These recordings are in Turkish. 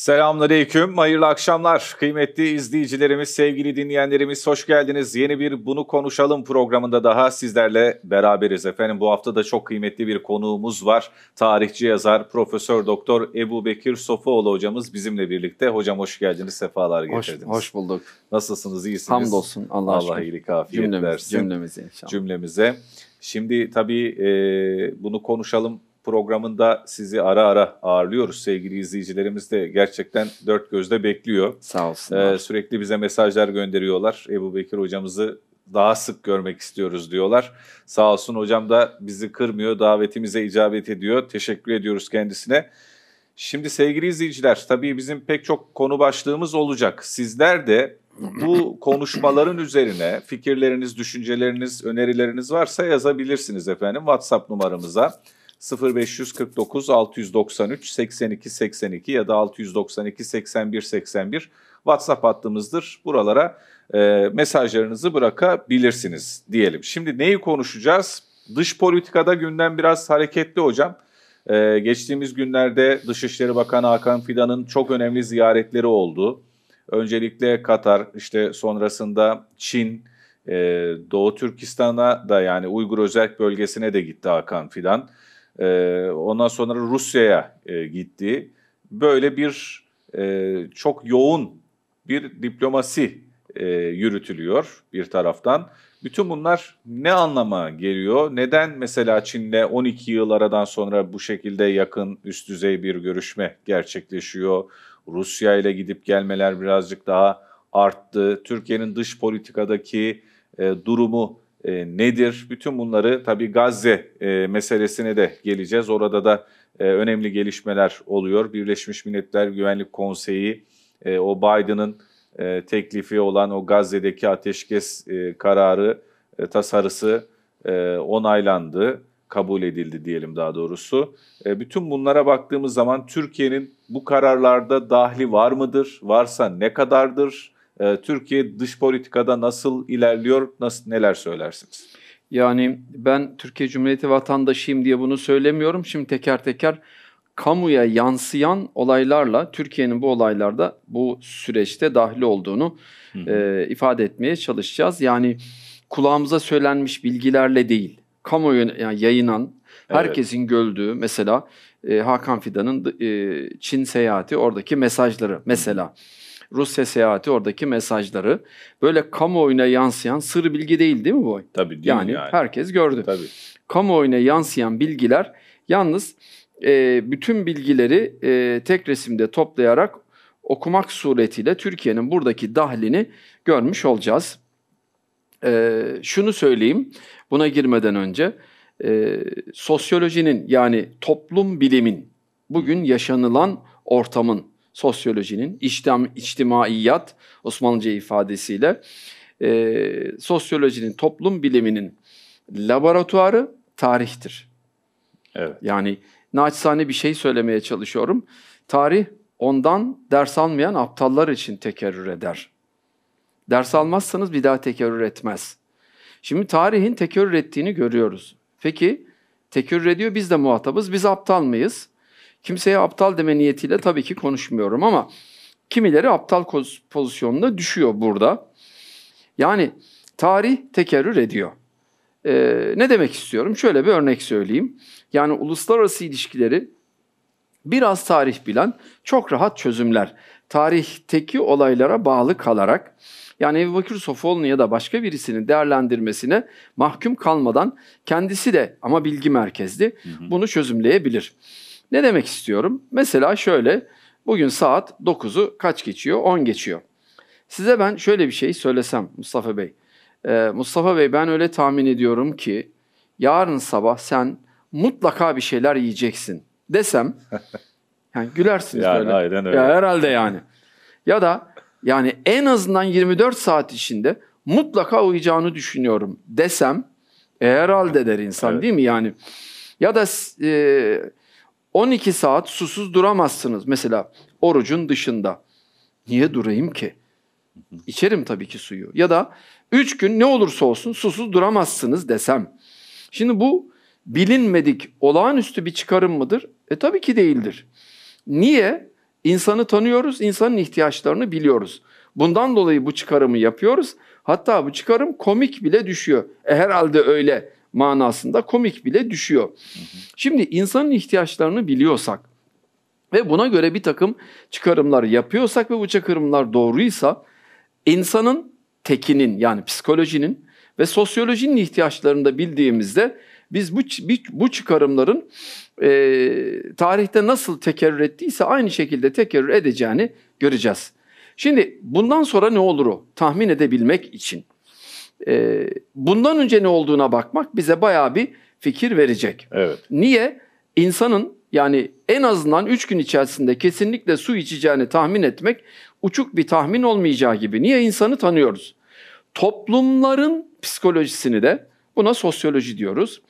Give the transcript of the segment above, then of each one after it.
Selamünaleyküm, hayırlı akşamlar. Kıymetli izleyicilerimiz, sevgili dinleyenlerimiz hoş geldiniz. Yeni bir Bunu Konuşalım programında daha sizlerle beraberiz efendim. Bu hafta da çok kıymetli bir konuğumuz var. Tarihçi yazar Profesör Doktor Ebu Bekir Sofuoğlu hocamız bizimle birlikte. Hocam hoş geldiniz, sefalar getirdiniz. Hoş, hoş bulduk. Nasılsınız, iyisiniz? Hamdolsun Allah aşkına. Allah iyilik, afiyet cümlemiz, versin. Cümlemize inşallah. Cümlemize. Şimdi tabii e, bunu konuşalım programında sizi ara ara ağırlıyoruz. Sevgili izleyicilerimiz de gerçekten dört gözle bekliyor. Sağ olsunlar. Ee, sürekli bize mesajlar gönderiyorlar. Ebu Bekir hocamızı daha sık görmek istiyoruz diyorlar. Sağ olsun hocam da bizi kırmıyor, davetimize icabet ediyor. Teşekkür ediyoruz kendisine. Şimdi sevgili izleyiciler, tabii bizim pek çok konu başlığımız olacak. Sizler de bu konuşmaların üzerine fikirleriniz, düşünceleriniz, önerileriniz varsa yazabilirsiniz efendim WhatsApp numaramıza. 0549 693 82 82 ya da 692 81 81 WhatsApp hattımızdır. Buralara e, mesajlarınızı bırakabilirsiniz diyelim. Şimdi neyi konuşacağız? Dış politikada gündem biraz hareketli hocam. Ee, geçtiğimiz günlerde Dışişleri Bakanı Hakan Fidan'ın çok önemli ziyaretleri oldu. Öncelikle Katar, işte sonrasında Çin, e, Doğu Türkistan'a da yani Uygur Özerk Bölgesi'ne de gitti Hakan Fidan. Ee, ondan sonra Rusya'ya e, gitti. Böyle bir e, çok yoğun bir diplomasi e, yürütülüyor bir taraftan. Bütün bunlar ne anlama geliyor? Neden mesela Çin'le 12 yıl aradan sonra bu şekilde yakın üst düzey bir görüşme gerçekleşiyor? Rusya ile gidip gelmeler birazcık daha arttı. Türkiye'nin dış politikadaki e, durumu e, nedir? Bütün bunları tabii Gazze e, meselesine de geleceğiz. Orada da e, önemli gelişmeler oluyor. Birleşmiş Milletler Güvenlik Konseyi e, o Biden'ın e, teklifi olan o Gazze'deki ateşkes e, kararı e, tasarısı e, onaylandı, kabul edildi diyelim daha doğrusu. E, bütün bunlara baktığımız zaman Türkiye'nin bu kararlarda dahli var mıdır? Varsa ne kadardır? e, Türkiye dış politikada nasıl ilerliyor, nasıl neler söylersiniz? Yani ben Türkiye Cumhuriyeti vatandaşıyım diye bunu söylemiyorum. Şimdi teker teker kamuya yansıyan olaylarla Türkiye'nin bu olaylarda bu süreçte dahil olduğunu e, ifade etmeye çalışacağız. Yani kulağımıza söylenmiş bilgilerle değil, kamuoyu yani yayınan, evet. herkesin gördüğü mesela e, Hakan Fidan'ın e, Çin seyahati oradaki mesajları mesela. Hı Rusya seyahati oradaki mesajları böyle kamuoyuna yansıyan sır bilgi değil değil mi bu? Tabii değil yani, yani. herkes gördü. Tabii. Kamuoyuna yansıyan bilgiler yalnız e, bütün bilgileri e, tek resimde toplayarak okumak suretiyle Türkiye'nin buradaki dahlini görmüş olacağız. E, şunu söyleyeyim buna girmeden önce e, sosyolojinin yani toplum bilimin bugün yaşanılan ortamın sosyolojinin, içtim, içtimaiyat Osmanlıca ifadesiyle e, sosyolojinin, toplum biliminin laboratuvarı tarihtir. Evet. Yani naçizane bir şey söylemeye çalışıyorum. Tarih ondan ders almayan aptallar için tekerrür eder. Ders almazsanız bir daha tekerrür etmez. Şimdi tarihin tekerrür ettiğini görüyoruz. Peki tekerrür ediyor biz de muhatabız, biz aptal mıyız? Kimseye aptal deme niyetiyle tabii ki konuşmuyorum ama kimileri aptal pozisyonunda düşüyor burada. Yani tarih tekerrür ediyor. Ee, ne demek istiyorum? Şöyle bir örnek söyleyeyim. Yani uluslararası ilişkileri biraz tarih bilen çok rahat çözümler. Tarihteki olaylara bağlı kalarak yani Ebu Bakır Sofolnu ya da başka birisinin değerlendirmesine mahkum kalmadan kendisi de ama bilgi merkezli hı hı. bunu çözümleyebilir. Ne demek istiyorum? Mesela şöyle, bugün saat 9'u kaç geçiyor? 10 geçiyor. Size ben şöyle bir şey söylesem Mustafa Bey. Ee, Mustafa Bey ben öyle tahmin ediyorum ki yarın sabah sen mutlaka bir şeyler yiyeceksin desem yani gülersiniz yani böyle. Aynen öyle. Ya herhalde yani. Ya da yani en azından 24 saat içinde mutlaka uyacağını düşünüyorum desem e, herhalde der insan evet. değil mi yani? Ya da e, 12 saat susuz duramazsınız mesela orucun dışında. Niye durayım ki? İçerim tabii ki suyu. Ya da 3 gün ne olursa olsun susuz duramazsınız desem. Şimdi bu bilinmedik olağanüstü bir çıkarım mıdır? E tabii ki değildir. Niye? İnsanı tanıyoruz, insanın ihtiyaçlarını biliyoruz. Bundan dolayı bu çıkarımı yapıyoruz. Hatta bu çıkarım komik bile düşüyor. E herhalde öyle manasında komik bile düşüyor. Şimdi insanın ihtiyaçlarını biliyorsak ve buna göre bir takım çıkarımlar yapıyorsak ve bu çıkarımlar doğruysa insanın tekinin yani psikolojinin ve sosyolojinin ihtiyaçlarını da bildiğimizde biz bu, bu çıkarımların e, tarihte nasıl tekerrür ettiyse aynı şekilde tekerrür edeceğini göreceğiz. Şimdi bundan sonra ne olur o tahmin edebilmek için e, bundan önce ne olduğuna bakmak bize bayağı bir fikir verecek. Evet. Niye? İnsanın yani en azından 3 gün içerisinde kesinlikle su içeceğini tahmin etmek uçuk bir tahmin olmayacağı gibi. Niye insanı tanıyoruz? Toplumların psikolojisini de buna sosyoloji diyoruz.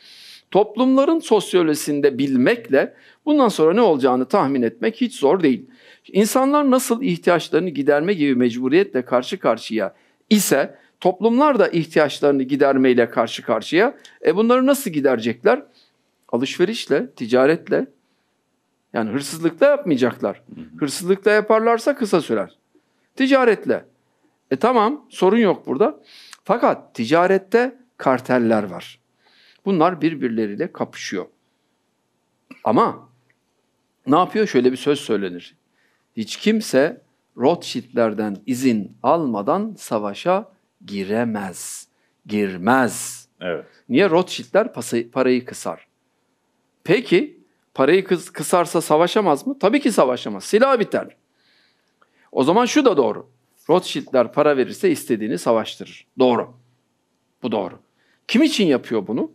Toplumların sosyolojisinde bilmekle bundan sonra ne olacağını tahmin etmek hiç zor değil. İnsanlar nasıl ihtiyaçlarını giderme gibi mecburiyetle karşı karşıya ise toplumlar da ihtiyaçlarını gidermeyle karşı karşıya. E bunları nasıl giderecekler? Alışverişle, ticaretle. Yani hırsızlıkla yapmayacaklar. Hırsızlıkla yaparlarsa kısa sürer. Ticaretle. E tamam sorun yok burada. Fakat ticarette karteller var. Bunlar birbirleriyle kapışıyor. Ama ne yapıyor? Şöyle bir söz söylenir. Hiç kimse Rothschild'lerden izin almadan savaşa giremez, girmez. Evet. Niye? Rothschildler parayı kısar. Peki parayı kısarsa savaşamaz mı? Tabii ki savaşamaz. Silah biter. O zaman şu da doğru. Rothschildler para verirse istediğini savaştırır. Doğru. Bu doğru. Kim için yapıyor bunu?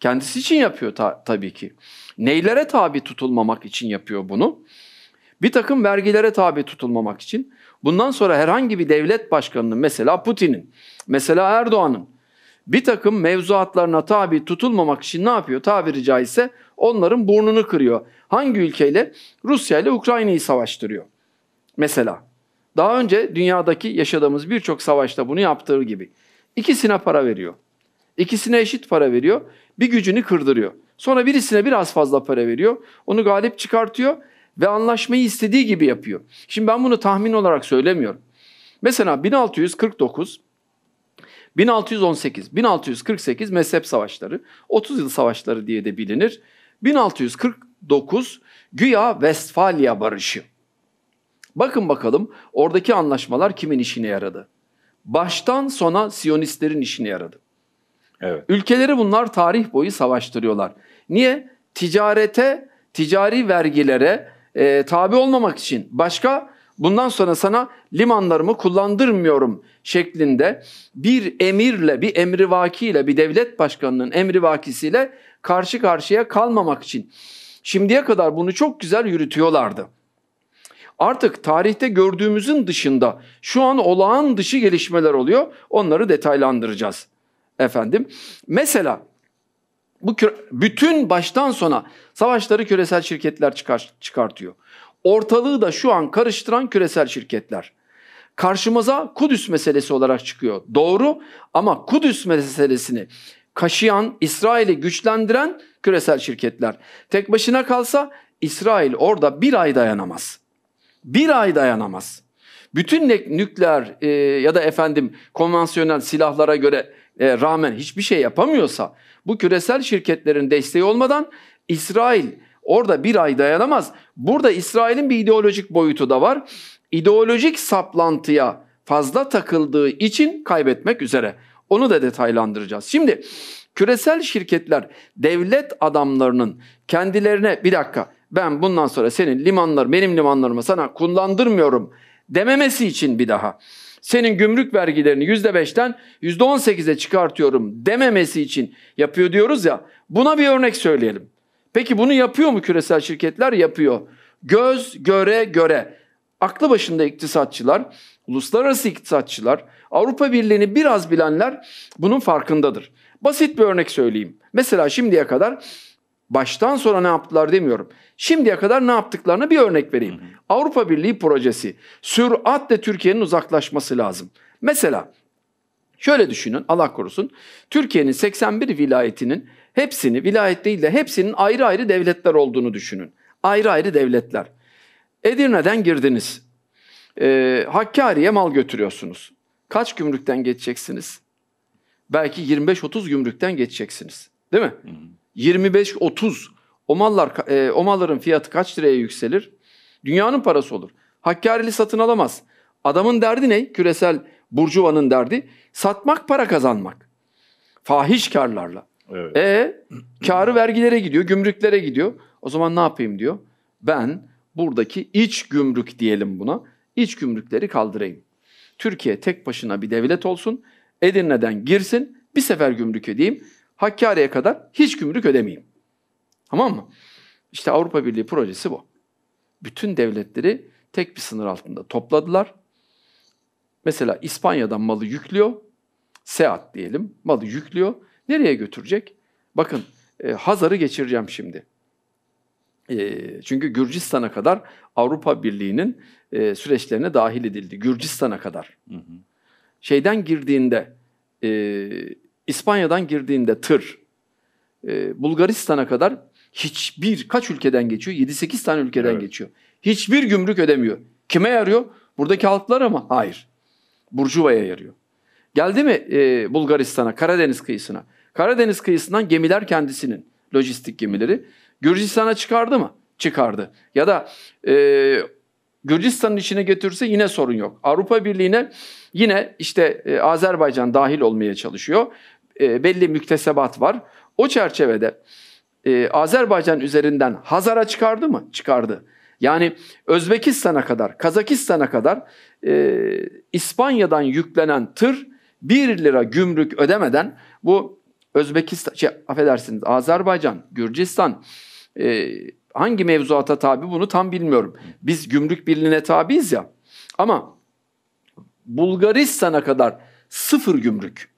Kendisi için yapıyor ta- tabii ki. Neylere tabi tutulmamak için yapıyor bunu? Bir takım vergilere tabi tutulmamak için, Bundan sonra herhangi bir devlet başkanının mesela Putin'in, mesela Erdoğan'ın bir takım mevzuatlarına tabi tutulmamak için ne yapıyor? Tabiri caizse onların burnunu kırıyor. Hangi ülkeyle? Rusya ile Ukrayna'yı savaştırıyor. Mesela daha önce dünyadaki yaşadığımız birçok savaşta bunu yaptığı gibi. İkisine para veriyor. İkisine eşit para veriyor. Bir gücünü kırdırıyor. Sonra birisine biraz fazla para veriyor. Onu galip çıkartıyor ve anlaşmayı istediği gibi yapıyor. Şimdi ben bunu tahmin olarak söylemiyorum. Mesela 1649 1618, 1648 mezhep savaşları, 30 yıl savaşları diye de bilinir. 1649 güya Westfalia barışı. Bakın bakalım oradaki anlaşmalar kimin işine yaradı? Baştan sona Siyonistlerin işine yaradı. Evet. Ülkeleri bunlar tarih boyu savaştırıyorlar. Niye? Ticarete, ticari vergilere, e, tabi olmamak için. Başka bundan sonra sana limanlarımı kullandırmıyorum şeklinde bir emirle, bir emri vakiyle, bir devlet başkanının emri vakisiyle karşı karşıya kalmamak için. Şimdiye kadar bunu çok güzel yürütüyorlardı. Artık tarihte gördüğümüzün dışında şu an olağan dışı gelişmeler oluyor. Onları detaylandıracağız efendim. Mesela bu bütün baştan sona savaşları küresel şirketler çıkar, çıkartıyor. Ortalığı da şu an karıştıran küresel şirketler. Karşımıza Kudüs meselesi olarak çıkıyor. Doğru ama Kudüs meselesini kaşıyan, İsrail'i güçlendiren küresel şirketler. Tek başına kalsa İsrail orada bir ay dayanamaz. Bir ay dayanamaz. Bütün nükleer e, ya da efendim konvansiyonel silahlara göre e, rağmen hiçbir şey yapamıyorsa bu küresel şirketlerin desteği olmadan İsrail orada bir ay dayanamaz. Burada İsrail'in bir ideolojik boyutu da var. İdeolojik saplantıya fazla takıldığı için kaybetmek üzere. Onu da detaylandıracağız. Şimdi küresel şirketler devlet adamlarının kendilerine bir dakika ben bundan sonra senin limanlar benim limanlarımı sana kullandırmıyorum dememesi için bir daha senin gümrük vergilerini %5'ten %18'e çıkartıyorum dememesi için yapıyor diyoruz ya. Buna bir örnek söyleyelim. Peki bunu yapıyor mu küresel şirketler? Yapıyor. Göz göre göre. Aklı başında iktisatçılar, uluslararası iktisatçılar, Avrupa Birliği'ni biraz bilenler bunun farkındadır. Basit bir örnek söyleyeyim. Mesela şimdiye kadar baştan sonra ne yaptılar demiyorum. Şimdiye kadar ne yaptıklarına bir örnek vereyim. Hı hı. Avrupa Birliği projesi. Süratle Türkiye'nin uzaklaşması lazım. Mesela şöyle düşünün Allah korusun. Türkiye'nin 81 vilayetinin hepsini vilayet değil de hepsinin ayrı ayrı devletler olduğunu düşünün. Ayrı ayrı devletler. Edirne'den girdiniz. Ee, Hakkari'ye mal götürüyorsunuz. Kaç gümrükten geçeceksiniz? Belki 25-30 gümrükten geçeceksiniz. Değil mi? Hı hı. 25-30 o mallar e, o malların fiyatı kaç liraya yükselir? Dünyanın parası olur. Hakkari'li satın alamaz. Adamın derdi ne? Küresel burjuvanın derdi satmak para kazanmak. Fahiş karlarla. Evet. E karı vergilere gidiyor, gümrüklere gidiyor. O zaman ne yapayım diyor? Ben buradaki iç gümrük diyelim buna. İç gümrükleri kaldırayım. Türkiye tek başına bir devlet olsun. Edirne'den girsin. Bir sefer gümrük ödeyeyim. Hakkari'ye kadar hiç gümrük ödemeyeyim. Tamam mı? İşte Avrupa Birliği projesi bu. Bütün devletleri tek bir sınır altında topladılar. Mesela İspanya'dan malı yüklüyor. Seat diyelim malı yüklüyor. Nereye götürecek? Bakın e, Hazar'ı geçireceğim şimdi. E, çünkü Gürcistan'a kadar Avrupa Birliği'nin e, süreçlerine dahil edildi. Gürcistan'a kadar. Hı hı. Şeyden girdiğinde e, İspanya'dan girdiğinde tır e, Bulgaristan'a kadar hiçbir kaç ülkeden geçiyor? 7-8 tane ülkeden evet. geçiyor. Hiçbir gümrük ödemiyor. Kime yarıyor? Buradaki halklara mı? Hayır. Burjuva'ya yarıyor. Geldi mi e, Bulgaristan'a, Karadeniz kıyısına? Karadeniz kıyısından gemiler kendisinin, lojistik gemileri. Gürcistan'a çıkardı mı? Çıkardı. Ya da e, Gürcistan'ın içine getirse yine sorun yok. Avrupa Birliği'ne yine işte e, Azerbaycan dahil olmaya çalışıyor. E, belli müktesebat var. O çerçevede e, Azerbaycan üzerinden Hazar'a çıkardı mı? Çıkardı. Yani Özbekistan'a kadar, Kazakistan'a kadar e, İspanya'dan yüklenen tır 1 lira gümrük ödemeden bu Özbekistan, şey, affedersiniz Azerbaycan, Gürcistan e, hangi mevzuata tabi bunu tam bilmiyorum. Biz gümrük birliğine tabiiz ya ama Bulgaristan'a kadar sıfır gümrük.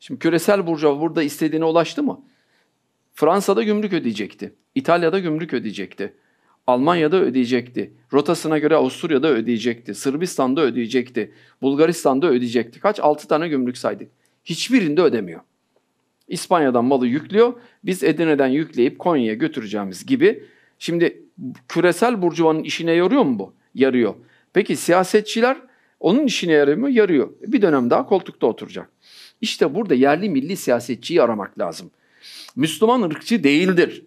Şimdi küresel burjuva burada istediğine ulaştı mı? Fransa'da gümrük ödeyecekti. İtalya'da gümrük ödeyecekti. Almanya'da ödeyecekti. Rotasına göre Avusturya'da ödeyecekti. Sırbistan'da ödeyecekti. Bulgaristan'da ödeyecekti. Kaç? 6 tane gümrük saydık. Hiçbirinde ödemiyor. İspanya'dan malı yüklüyor. Biz Edirne'den yükleyip Konya'ya götüreceğimiz gibi. Şimdi küresel burcuvanın işine yarıyor mu bu? Yarıyor. Peki siyasetçiler onun işine yarıyor mu? Yarıyor. Bir dönem daha koltukta oturacak. İşte burada yerli milli siyasetçiyi aramak lazım. Müslüman ırkçı değildir.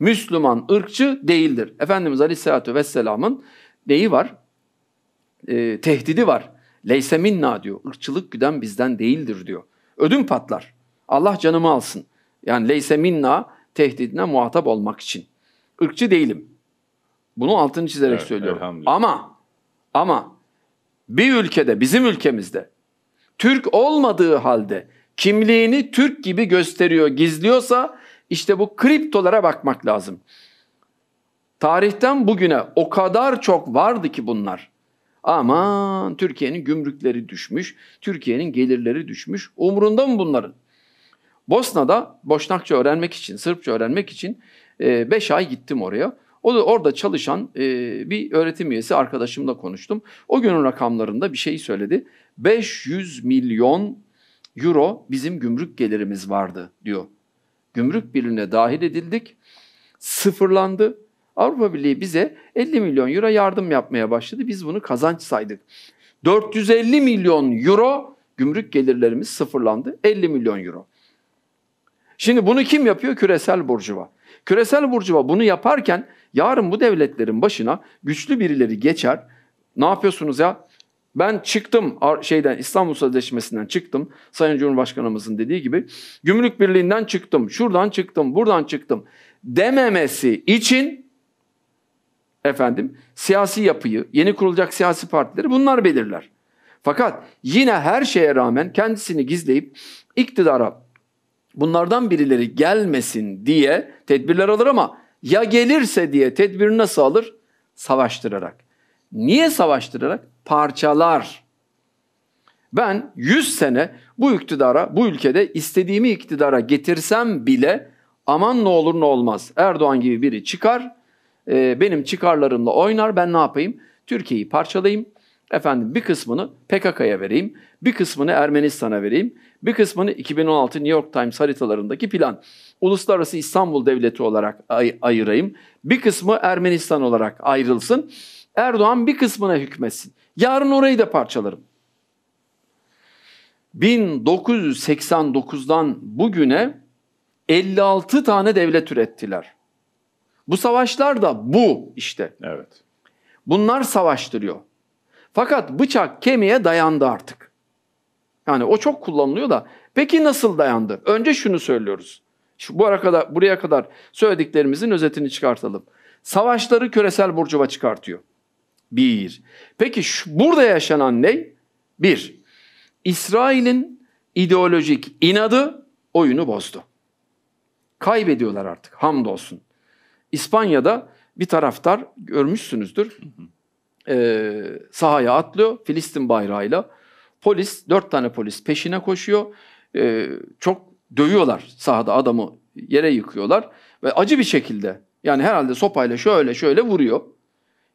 Müslüman ırkçı değildir. Efendimiz Aleyhisselatü Vesselam'ın neyi var? E, tehdidi var. Leyse minna diyor. Irkçılık güden bizden değildir diyor. Ödüm patlar. Allah canımı alsın. Yani leyse minna tehdidine muhatap olmak için. Irkçı değilim. Bunu altını çizerek evet, söylüyorum. Ama ama bir ülkede bizim ülkemizde Türk olmadığı halde kimliğini Türk gibi gösteriyor, gizliyorsa işte bu kriptolara bakmak lazım. Tarihten bugüne o kadar çok vardı ki bunlar. Aman Türkiye'nin gümrükleri düşmüş, Türkiye'nin gelirleri düşmüş. Umrunda mı bunların? Bosna'da Boşnakça öğrenmek için, Sırpça öğrenmek için 5 e, ay gittim oraya. O da orada çalışan e, bir öğretim üyesi arkadaşımla konuştum. O günün rakamlarında bir şey söyledi. 500 milyon euro bizim gümrük gelirimiz vardı diyor. Gümrük birliğine dahil edildik. Sıfırlandı. Avrupa Birliği bize 50 milyon euro yardım yapmaya başladı. Biz bunu kazanç saydık. 450 milyon euro gümrük gelirlerimiz sıfırlandı. 50 milyon euro. Şimdi bunu kim yapıyor? Küresel burcuva. Küresel burcuva bunu yaparken Yarın bu devletlerin başına güçlü birileri geçer. Ne yapıyorsunuz ya? Ben çıktım şeyden İstanbul Sözleşmesi'nden çıktım. Sayın Cumhurbaşkanımızın dediği gibi Gümrük Birliği'nden çıktım, şuradan çıktım, buradan çıktım dememesi için efendim siyasi yapıyı, yeni kurulacak siyasi partileri bunlar belirler. Fakat yine her şeye rağmen kendisini gizleyip iktidara bunlardan birileri gelmesin diye tedbirler alır ama ya gelirse diye tedbir nasıl alır? Savaştırarak. Niye savaştırarak? Parçalar. Ben 100 sene bu iktidara, bu ülkede istediğimi iktidara getirsem bile aman ne olur ne olmaz. Erdoğan gibi biri çıkar, e, benim çıkarlarımla oynar. Ben ne yapayım? Türkiye'yi parçalayayım. Efendim bir kısmını PKK'ya vereyim, bir kısmını Ermenistan'a vereyim, bir kısmını 2016 New York Times haritalarındaki plan uluslararası İstanbul Devleti olarak ay- ayırayım. Bir kısmı Ermenistan olarak ayrılsın. Erdoğan bir kısmına hükmetsin. Yarın orayı da parçalarım. 1989'dan bugüne 56 tane devlet ürettiler. Bu savaşlar da bu işte. Evet. Bunlar savaştırıyor. Fakat bıçak kemiğe dayandı artık. Yani o çok kullanılıyor da peki nasıl dayandı? Önce şunu söylüyoruz. Şu, bu ara kadar, buraya kadar söylediklerimizin özetini çıkartalım. Savaşları küresel burcuva çıkartıyor. Bir. Peki şu, burada yaşanan ne? Bir. İsrail'in ideolojik inadı oyunu bozdu. Kaybediyorlar artık hamdolsun. İspanya'da bir taraftar görmüşsünüzdür. E, sahaya atlıyor Filistin bayrağıyla. Polis, dört tane polis peşine koşuyor. E, çok dövüyorlar sahada adamı yere yıkıyorlar ve acı bir şekilde yani herhalde sopayla şöyle şöyle vuruyor.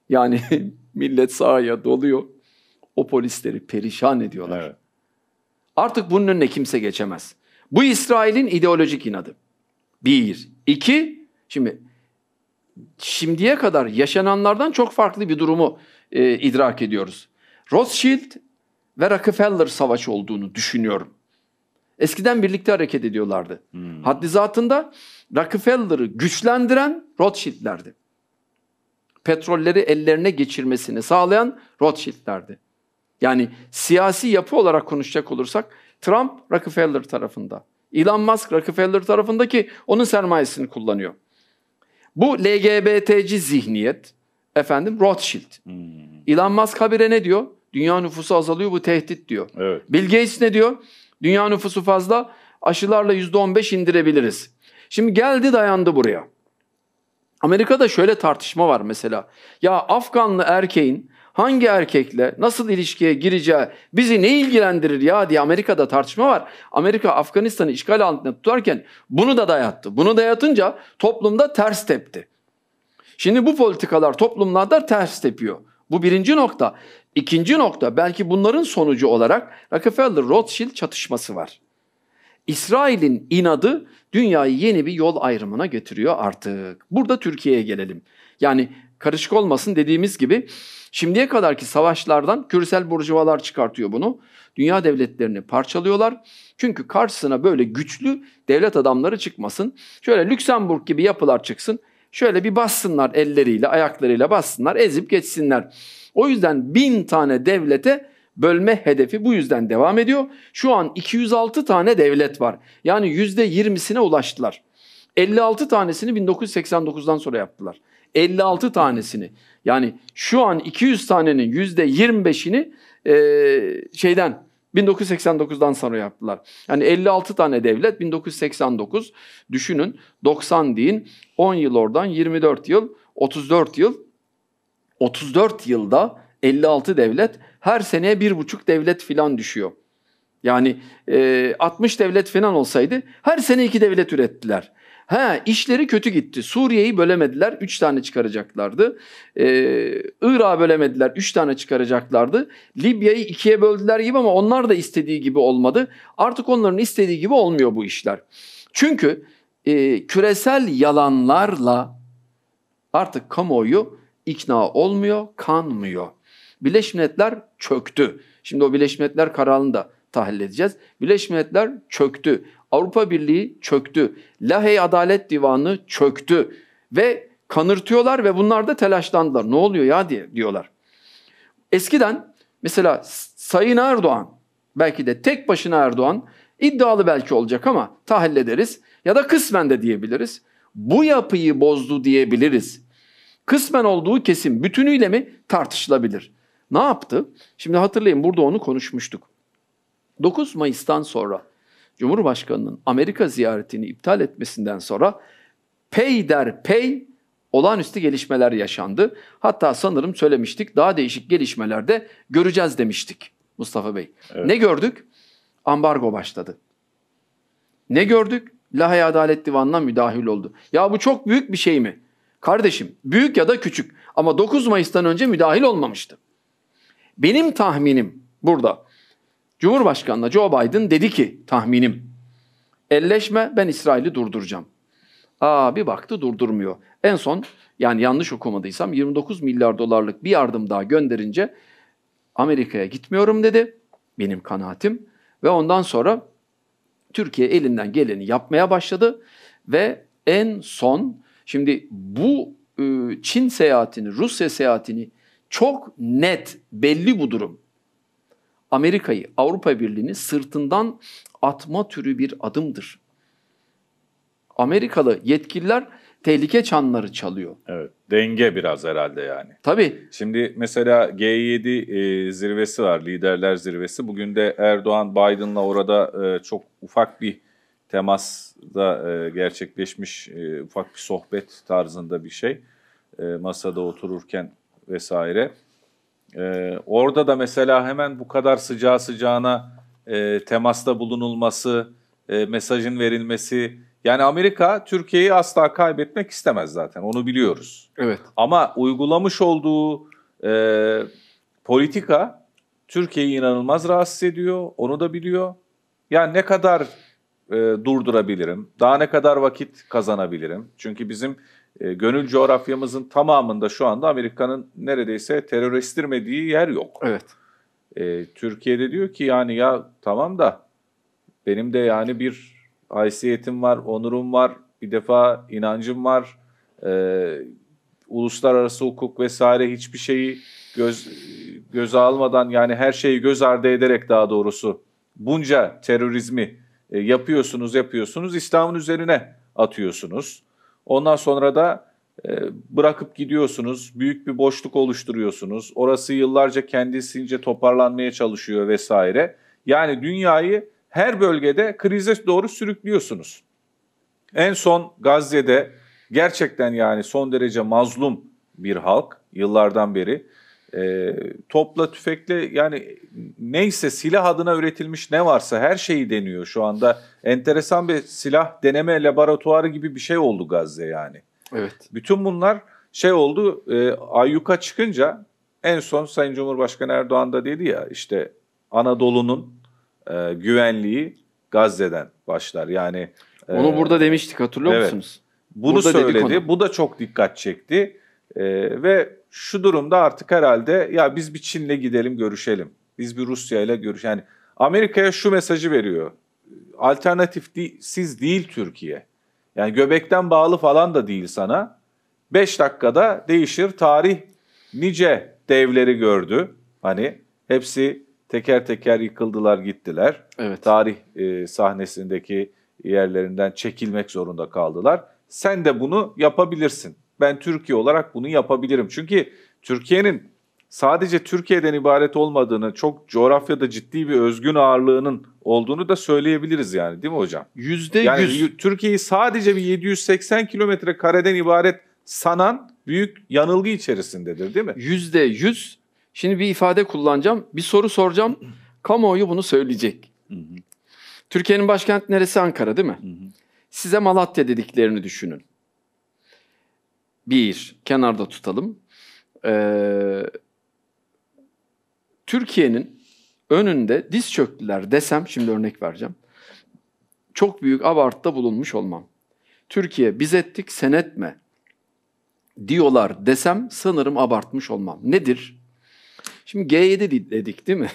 Yani millet sahaya doluyor. O polisleri perişan ediyorlar. Evet. Artık bunun önüne kimse geçemez. Bu İsrail'in ideolojik inadı. Bir. iki. Şimdi şimdiye kadar yaşananlardan çok farklı bir durumu e, idrak ediyoruz. Rothschild ve Rockefeller savaşı olduğunu düşünüyorum. Eskiden birlikte hareket ediyorlardı. Hmm. Haddizatında Rockefeller'ı güçlendiren Rothschild'lerdi. Petrolleri ellerine geçirmesini sağlayan Rothschild'lerdi. Yani siyasi yapı olarak konuşacak olursak Trump Rockefeller tarafında. Elon Musk Rockefeller tarafındaki onun sermayesini kullanıyor. Bu LGBT'ci zihniyet efendim Rothschild. Hmm. Elon Musk habire ne diyor? Dünya nüfusu azalıyor bu tehdit diyor. Evet. Bill Gates ne diyor? Dünya nüfusu fazla aşılarla %15 indirebiliriz. Şimdi geldi dayandı buraya. Amerika'da şöyle tartışma var mesela. Ya Afganlı erkeğin hangi erkekle nasıl ilişkiye gireceği bizi ne ilgilendirir ya diye Amerika'da tartışma var. Amerika Afganistan'ı işgal altında tutarken bunu da dayattı. Bunu dayatınca toplumda ters tepti. Şimdi bu politikalar toplumlarda ters tepiyor. Bu birinci nokta. İkinci nokta belki bunların sonucu olarak Rockefeller-Rothschild çatışması var. İsrail'in inadı dünyayı yeni bir yol ayrımına götürüyor artık. Burada Türkiye'ye gelelim. Yani karışık olmasın dediğimiz gibi şimdiye kadarki savaşlardan küresel burjuvalar çıkartıyor bunu. Dünya devletlerini parçalıyorlar. Çünkü karşısına böyle güçlü devlet adamları çıkmasın. Şöyle Lüksemburg gibi yapılar çıksın. Şöyle bir bassınlar elleriyle, ayaklarıyla bassınlar, ezip geçsinler. O yüzden bin tane devlete bölme hedefi bu yüzden devam ediyor. Şu an 206 tane devlet var. Yani %20'sine ulaştılar. 56 tanesini 1989'dan sonra yaptılar. 56 tanesini. Yani şu an 200 tanenin %25'ini e, şeyden 1989'dan sonra yaptılar. Yani 56 tane devlet 1989 düşünün 90 deyin 10 yıl oradan 24 yıl 34 yıl 34 yılda 56 devlet her seneye 1,5 devlet filan düşüyor. Yani e, 60 devlet filan olsaydı her sene 2 devlet ürettiler. Ha işleri kötü gitti. Suriye'yi bölemediler. 3 tane çıkaracaklardı. Ee, Irak'ı bölemediler. 3 tane çıkaracaklardı. Libya'yı ikiye böldüler gibi ama onlar da istediği gibi olmadı. Artık onların istediği gibi olmuyor bu işler. Çünkü e, küresel yalanlarla artık kamuoyu ikna olmuyor, kanmıyor. Birleşmiş Milletler çöktü. Şimdi o Birleşmiş Milletler kararını da tahlil edeceğiz. Birleşmiş Milletler çöktü. Avrupa Birliği çöktü. Lahey Adalet Divanı çöktü. Ve kanırtıyorlar ve bunlar da telaşlandılar. Ne oluyor ya diye diyorlar. Eskiden mesela Sayın Erdoğan belki de tek başına Erdoğan iddialı belki olacak ama tahlil ederiz ya da kısmen de diyebiliriz. Bu yapıyı bozdu diyebiliriz kısmen olduğu kesin bütünüyle mi tartışılabilir. Ne yaptı? Şimdi hatırlayın burada onu konuşmuştuk. 9 Mayıs'tan sonra Cumhurbaşkanı'nın Amerika ziyaretini iptal etmesinden sonra peyderpey olağanüstü gelişmeler yaşandı. Hatta sanırım söylemiştik daha değişik gelişmelerde göreceğiz demiştik Mustafa Bey. Evet. Ne gördük? Ambargo başladı. Ne gördük? Lahey Adalet Divanı'na müdahil oldu. Ya bu çok büyük bir şey mi? Kardeşim büyük ya da küçük ama 9 Mayıs'tan önce müdahil olmamıştı. Benim tahminim burada. Cumhurbaşkanına Joe Biden dedi ki tahminim. Elleşme ben İsrail'i durduracağım. Aa bir baktı durdurmuyor. En son yani yanlış okumadıysam 29 milyar dolarlık bir yardım daha gönderince Amerika'ya gitmiyorum dedi. Benim kanaatim. Ve ondan sonra Türkiye elinden geleni yapmaya başladı ve en son Şimdi bu ıı, Çin seyahatini, Rusya seyahatini çok net belli bu durum. Amerika'yı, Avrupa Birliği'ni sırtından atma türü bir adımdır. Amerikalı yetkililer tehlike çanları çalıyor. Evet. Denge biraz herhalde yani. Tabii. Şimdi mesela G7 e, zirvesi var, liderler zirvesi. Bugün de Erdoğan Biden'la orada e, çok ufak bir Temasda e, gerçekleşmiş e, ufak bir sohbet tarzında bir şey. E, masada otururken vesaire. E, orada da mesela hemen bu kadar sıcağı sıcağına e, temasta bulunulması, e, mesajın verilmesi. Yani Amerika Türkiye'yi asla kaybetmek istemez zaten onu biliyoruz. Evet. Ama uygulamış olduğu e, politika Türkiye'yi inanılmaz rahatsız ediyor. Onu da biliyor. Yani ne kadar e, durdurabilirim? Daha ne kadar vakit kazanabilirim? Çünkü bizim e, gönül coğrafyamızın tamamında şu anda Amerika'nın neredeyse teröristtirmediği yer yok. Evet. E, Türkiye'de diyor ki yani ya tamam da benim de yani bir haysiyetim var, onurum var, bir defa inancım var, e, uluslararası hukuk vesaire hiçbir şeyi göz göze almadan yani her şeyi göz ardı ederek daha doğrusu bunca terörizmi e, yapıyorsunuz, yapıyorsunuz, İslam'ın üzerine atıyorsunuz. Ondan sonra da e, bırakıp gidiyorsunuz, büyük bir boşluk oluşturuyorsunuz. Orası yıllarca kendisince toparlanmaya çalışıyor vesaire. Yani dünyayı her bölgede krize doğru sürüklüyorsunuz. En son Gazze'de gerçekten yani son derece mazlum bir halk yıllardan beri e, topla tüfekle yani neyse silah adına üretilmiş ne varsa her şeyi deniyor şu anda. Enteresan bir silah deneme laboratuvarı gibi bir şey oldu Gazze yani. Evet. Bütün bunlar şey oldu e, ayyuka çıkınca en son Sayın Cumhurbaşkanı Erdoğan da dedi ya işte Anadolu'nun e, güvenliği Gazze'den başlar. Yani e, onu burada demiştik hatırlıyor evet. musunuz? Bunu burada söyledi. Bu da çok dikkat çekti. E, ve şu durumda artık herhalde ya biz bir Çin'le gidelim görüşelim. Biz bir Rusya ile görüş. Yani Amerika'ya şu mesajı veriyor. Alternatif de- siz değil Türkiye. Yani göbekten bağlı falan da değil sana. 5 dakikada değişir. Tarih nice devleri gördü. Hani hepsi teker teker yıkıldılar gittiler. Evet. Tarih e, sahnesindeki yerlerinden çekilmek zorunda kaldılar. Sen de bunu yapabilirsin ben Türkiye olarak bunu yapabilirim. Çünkü Türkiye'nin sadece Türkiye'den ibaret olmadığını, çok coğrafyada ciddi bir özgün ağırlığının olduğunu da söyleyebiliriz yani değil mi hocam? Yüzde yani yüz. Türkiye'yi sadece bir 780 kilometre kareden ibaret sanan büyük yanılgı içerisindedir değil mi? Yüzde yüz. Şimdi bir ifade kullanacağım, bir soru soracağım. Kamuoyu bunu söyleyecek. Türkiye'nin başkent neresi Ankara değil mi? Size Malatya dediklerini düşünün bir kenarda tutalım. Ee, Türkiye'nin önünde diz çöktüler desem, şimdi örnek vereceğim. Çok büyük abartta bulunmuş olmam. Türkiye biz ettik sen etme diyorlar desem sanırım abartmış olmam. Nedir? Şimdi G7 dedik değil mi?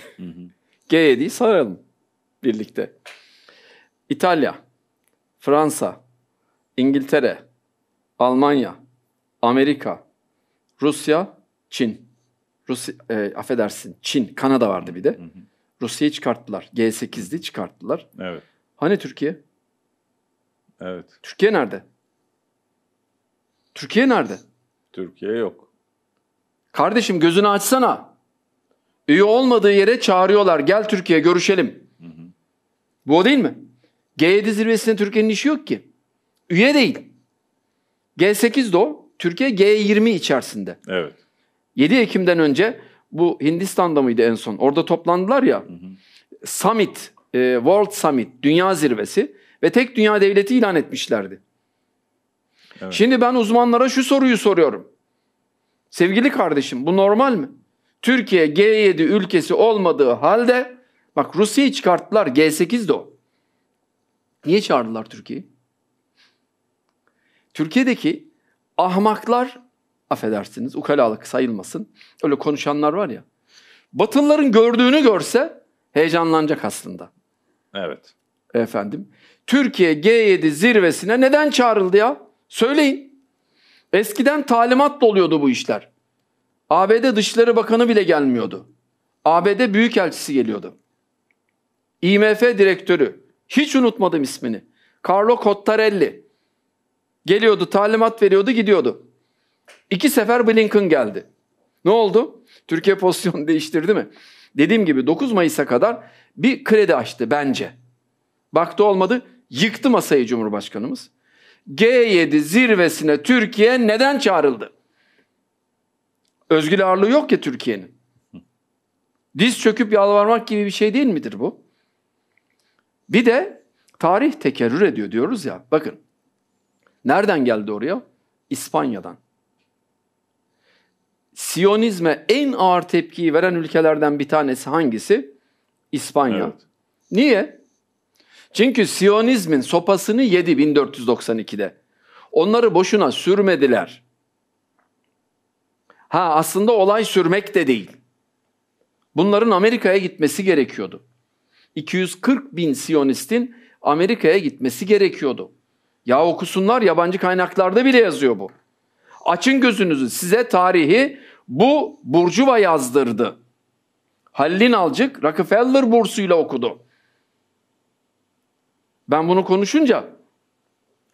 G7'yi saralım birlikte. İtalya, Fransa, İngiltere, Almanya, Amerika, Rusya, Çin. Rus, e, affedersin Çin, Kanada vardı bir de. Hı Rusya'yı çıkarttılar. G8'li çıkarttılar. Evet. Hani Türkiye? Evet. Türkiye nerede? Türkiye nerede? Türkiye yok. Kardeşim gözünü açsana. Üye olmadığı yere çağırıyorlar. Gel Türkiye görüşelim. Hı hı. Bu o değil mi? G7 zirvesinde Türkiye'nin işi yok ki. Üye değil. G8 de o. Türkiye G20 içerisinde. Evet. 7 Ekim'den önce bu Hindistan'da mıydı en son? Orada toplandılar ya. Hı hı. Summit, e, World Summit, Dünya Zirvesi ve tek dünya devleti ilan etmişlerdi. Evet. Şimdi ben uzmanlara şu soruyu soruyorum. Sevgili kardeşim bu normal mi? Türkiye G7 ülkesi olmadığı halde bak Rusya'yı çıkarttılar G8'de o. Niye çağırdılar Türkiye'yi? Türkiye'deki ahmaklar affedersiniz ukalalık sayılmasın. Öyle konuşanlar var ya. Batılıların gördüğünü görse heyecanlanacak aslında. Evet. Efendim. Türkiye G7 zirvesine neden çağrıldı ya? Söyleyin. Eskiden talimat doluyordu bu işler. ABD Dışişleri Bakanı bile gelmiyordu. ABD Büyükelçisi geliyordu. IMF direktörü, hiç unutmadım ismini. Carlo Cottarelli. Geliyordu, talimat veriyordu, gidiyordu. İki sefer Blinken geldi. Ne oldu? Türkiye pozisyonu değiştirdi mi? Dediğim gibi 9 Mayıs'a kadar bir kredi açtı bence. Baktı olmadı, yıktı masayı Cumhurbaşkanımız. G7 zirvesine Türkiye neden çağrıldı? Özgül ağırlığı yok ya Türkiye'nin. Diz çöküp yalvarmak gibi bir şey değil midir bu? Bir de tarih tekerrür ediyor diyoruz ya. Bakın Nereden geldi oraya? İspanya'dan. Siyonizme en ağır tepkiyi veren ülkelerden bir tanesi hangisi? İspanya. Evet. Niye? Çünkü Siyonizmin sopasını yedi 1492'de. Onları boşuna sürmediler. Ha aslında olay sürmek de değil. Bunların Amerika'ya gitmesi gerekiyordu. 240 bin Siyonistin Amerika'ya gitmesi gerekiyordu. Ya okusunlar yabancı kaynaklarda bile yazıyor bu. Açın gözünüzü size tarihi bu Burcuva yazdırdı. Halil Alcık Rockefeller bursuyla okudu. Ben bunu konuşunca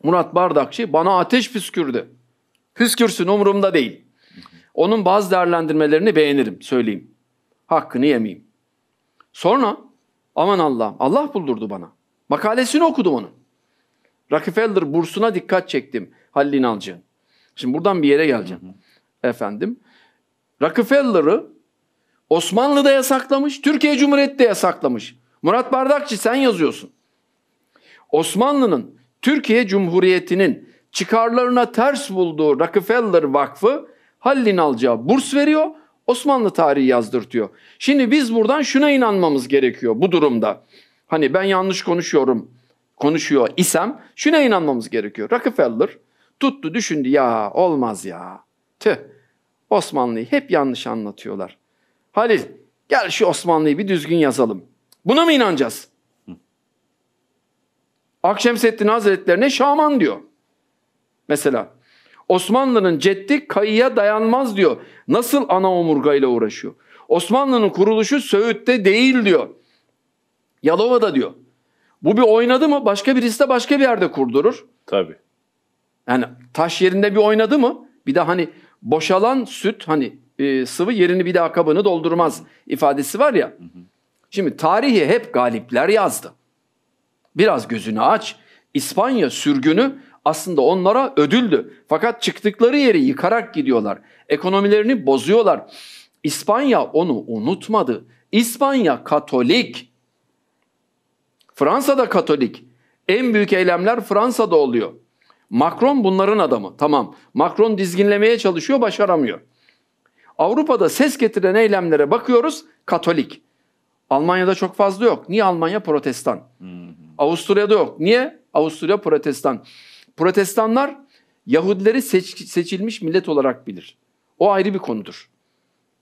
Murat Bardakçı bana ateş püskürdü. Püskürsün umurumda değil. Onun bazı değerlendirmelerini beğenirim söyleyeyim. Hakkını yemeyeyim. Sonra aman Allah Allah buldurdu bana. Makalesini okudum onun. Rockefeller bursuna dikkat çektim Halil İnalcı. Şimdi buradan bir yere geleceğim. Hı hı. Efendim. Rockefeller'ı Osmanlı'da yasaklamış, Türkiye Cumhuriyeti'de yasaklamış. Murat Bardakçı sen yazıyorsun. Osmanlı'nın Türkiye Cumhuriyeti'nin çıkarlarına ters bulduğu Rockefeller Vakfı Halil İnalcı'ya burs veriyor. Osmanlı tarihi yazdırtıyor. Şimdi biz buradan şuna inanmamız gerekiyor bu durumda. Hani ben yanlış konuşuyorum konuşuyor isem şuna inanmamız gerekiyor. Rockefeller tuttu düşündü ya olmaz ya. Tüh Osmanlı'yı hep yanlış anlatıyorlar. Halil gel şu Osmanlı'yı bir düzgün yazalım. Buna mı inanacağız? Akşemseddin Hazretlerine Şaman diyor. Mesela Osmanlı'nın ceddi kayıya dayanmaz diyor. Nasıl ana omurgayla uğraşıyor? Osmanlı'nın kuruluşu Söğüt'te değil diyor. Yalova'da diyor. Bu bir oynadı mı başka birisi de başka bir yerde kurdurur. Tabii. Yani taş yerinde bir oynadı mı bir de hani boşalan süt hani e, sıvı yerini bir daha kabını doldurmaz ifadesi var ya. Şimdi tarihi hep galipler yazdı. Biraz gözünü aç. İspanya sürgünü aslında onlara ödüldü. Fakat çıktıkları yeri yıkarak gidiyorlar. Ekonomilerini bozuyorlar. İspanya onu unutmadı. İspanya Katolik. Fransa'da Katolik. En büyük eylemler Fransa'da oluyor. Macron bunların adamı. Tamam. Macron dizginlemeye çalışıyor, başaramıyor. Avrupa'da ses getiren eylemlere bakıyoruz. Katolik. Almanya'da çok fazla yok. Niye Almanya protestan? Avusturya'da yok. Niye? Avusturya protestan. Protestanlar Yahudileri seç, seçilmiş millet olarak bilir. O ayrı bir konudur.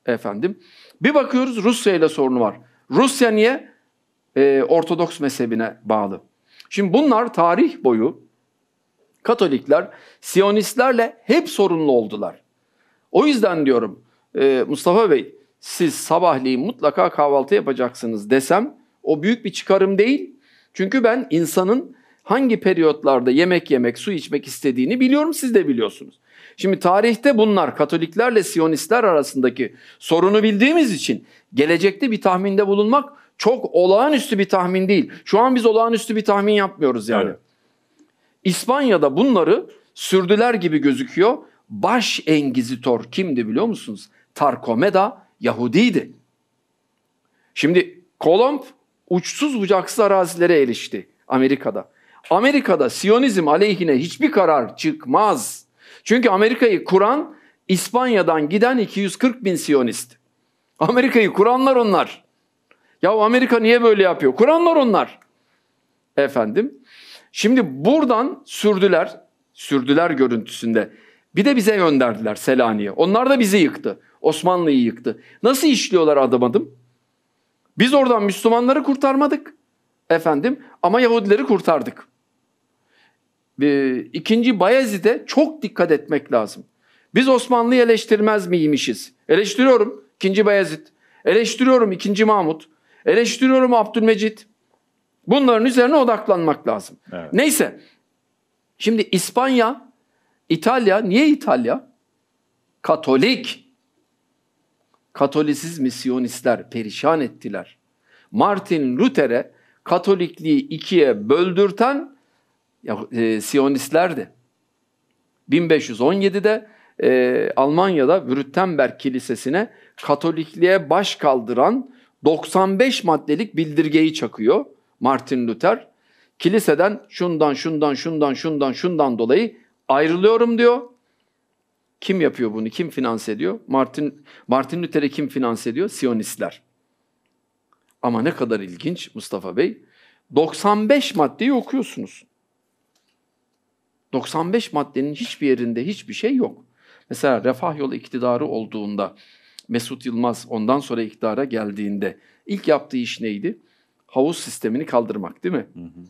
Efendim. Bir bakıyoruz Rusya ile sorunu var. Rusya niye? e, Ortodoks mezhebine bağlı. Şimdi bunlar tarih boyu Katolikler Siyonistlerle hep sorunlu oldular. O yüzden diyorum e, Mustafa Bey siz sabahleyin mutlaka kahvaltı yapacaksınız desem o büyük bir çıkarım değil. Çünkü ben insanın hangi periyotlarda yemek yemek, su içmek istediğini biliyorum siz de biliyorsunuz. Şimdi tarihte bunlar Katoliklerle Siyonistler arasındaki sorunu bildiğimiz için gelecekte bir tahminde bulunmak çok olağanüstü bir tahmin değil. Şu an biz olağanüstü bir tahmin yapmıyoruz yani. Evet. İspanya'da bunları sürdüler gibi gözüküyor. Baş engizitor kimdi biliyor musunuz? Tarkomeda Yahudiydi. Şimdi Kolomb uçsuz bucaksız arazilere erişti Amerika'da. Amerika'da Siyonizm aleyhine hiçbir karar çıkmaz. Çünkü Amerika'yı kuran İspanya'dan giden 240 bin Siyonist. Amerika'yı kuranlar onlar. Ya Amerika niye böyle yapıyor? Kur'anlar onlar. Efendim. Şimdi buradan sürdüler. Sürdüler görüntüsünde. Bir de bize gönderdiler Selanik'e. Onlar da bizi yıktı. Osmanlı'yı yıktı. Nasıl işliyorlar adım adım? Biz oradan Müslümanları kurtarmadık. Efendim ama Yahudileri kurtardık. İkinci Bayezid'e çok dikkat etmek lazım. Biz Osmanlı'yı eleştirmez miymişiz? Eleştiriyorum ikinci Bayezid. Eleştiriyorum ikinci Mahmut. Eleştiriyorum Abdülmecit. Bunların üzerine odaklanmak lazım. Evet. Neyse. Şimdi İspanya, İtalya, niye İtalya? Katolik. Katolizizmi Siyonistler perişan ettiler. Martin Luther'e Katolikliği ikiye böldürten ya, e, Siyonistlerdi. 1517'de e, Almanya'da Württemberg Kilisesi'ne Katolikliğe baş kaldıran 95 maddelik bildirgeyi çakıyor Martin Luther. Kiliseden şundan şundan şundan şundan şundan dolayı ayrılıyorum diyor. Kim yapıyor bunu? Kim finanse ediyor? Martin Martin Luther'i kim finanse ediyor? Siyonistler. Ama ne kadar ilginç Mustafa Bey. 95 maddeyi okuyorsunuz. 95 maddenin hiçbir yerinde hiçbir şey yok. Mesela refah yolu iktidarı olduğunda Mesut Yılmaz ondan sonra iktidara geldiğinde ilk yaptığı iş neydi? Havuz sistemini kaldırmak değil mi? Hı hı.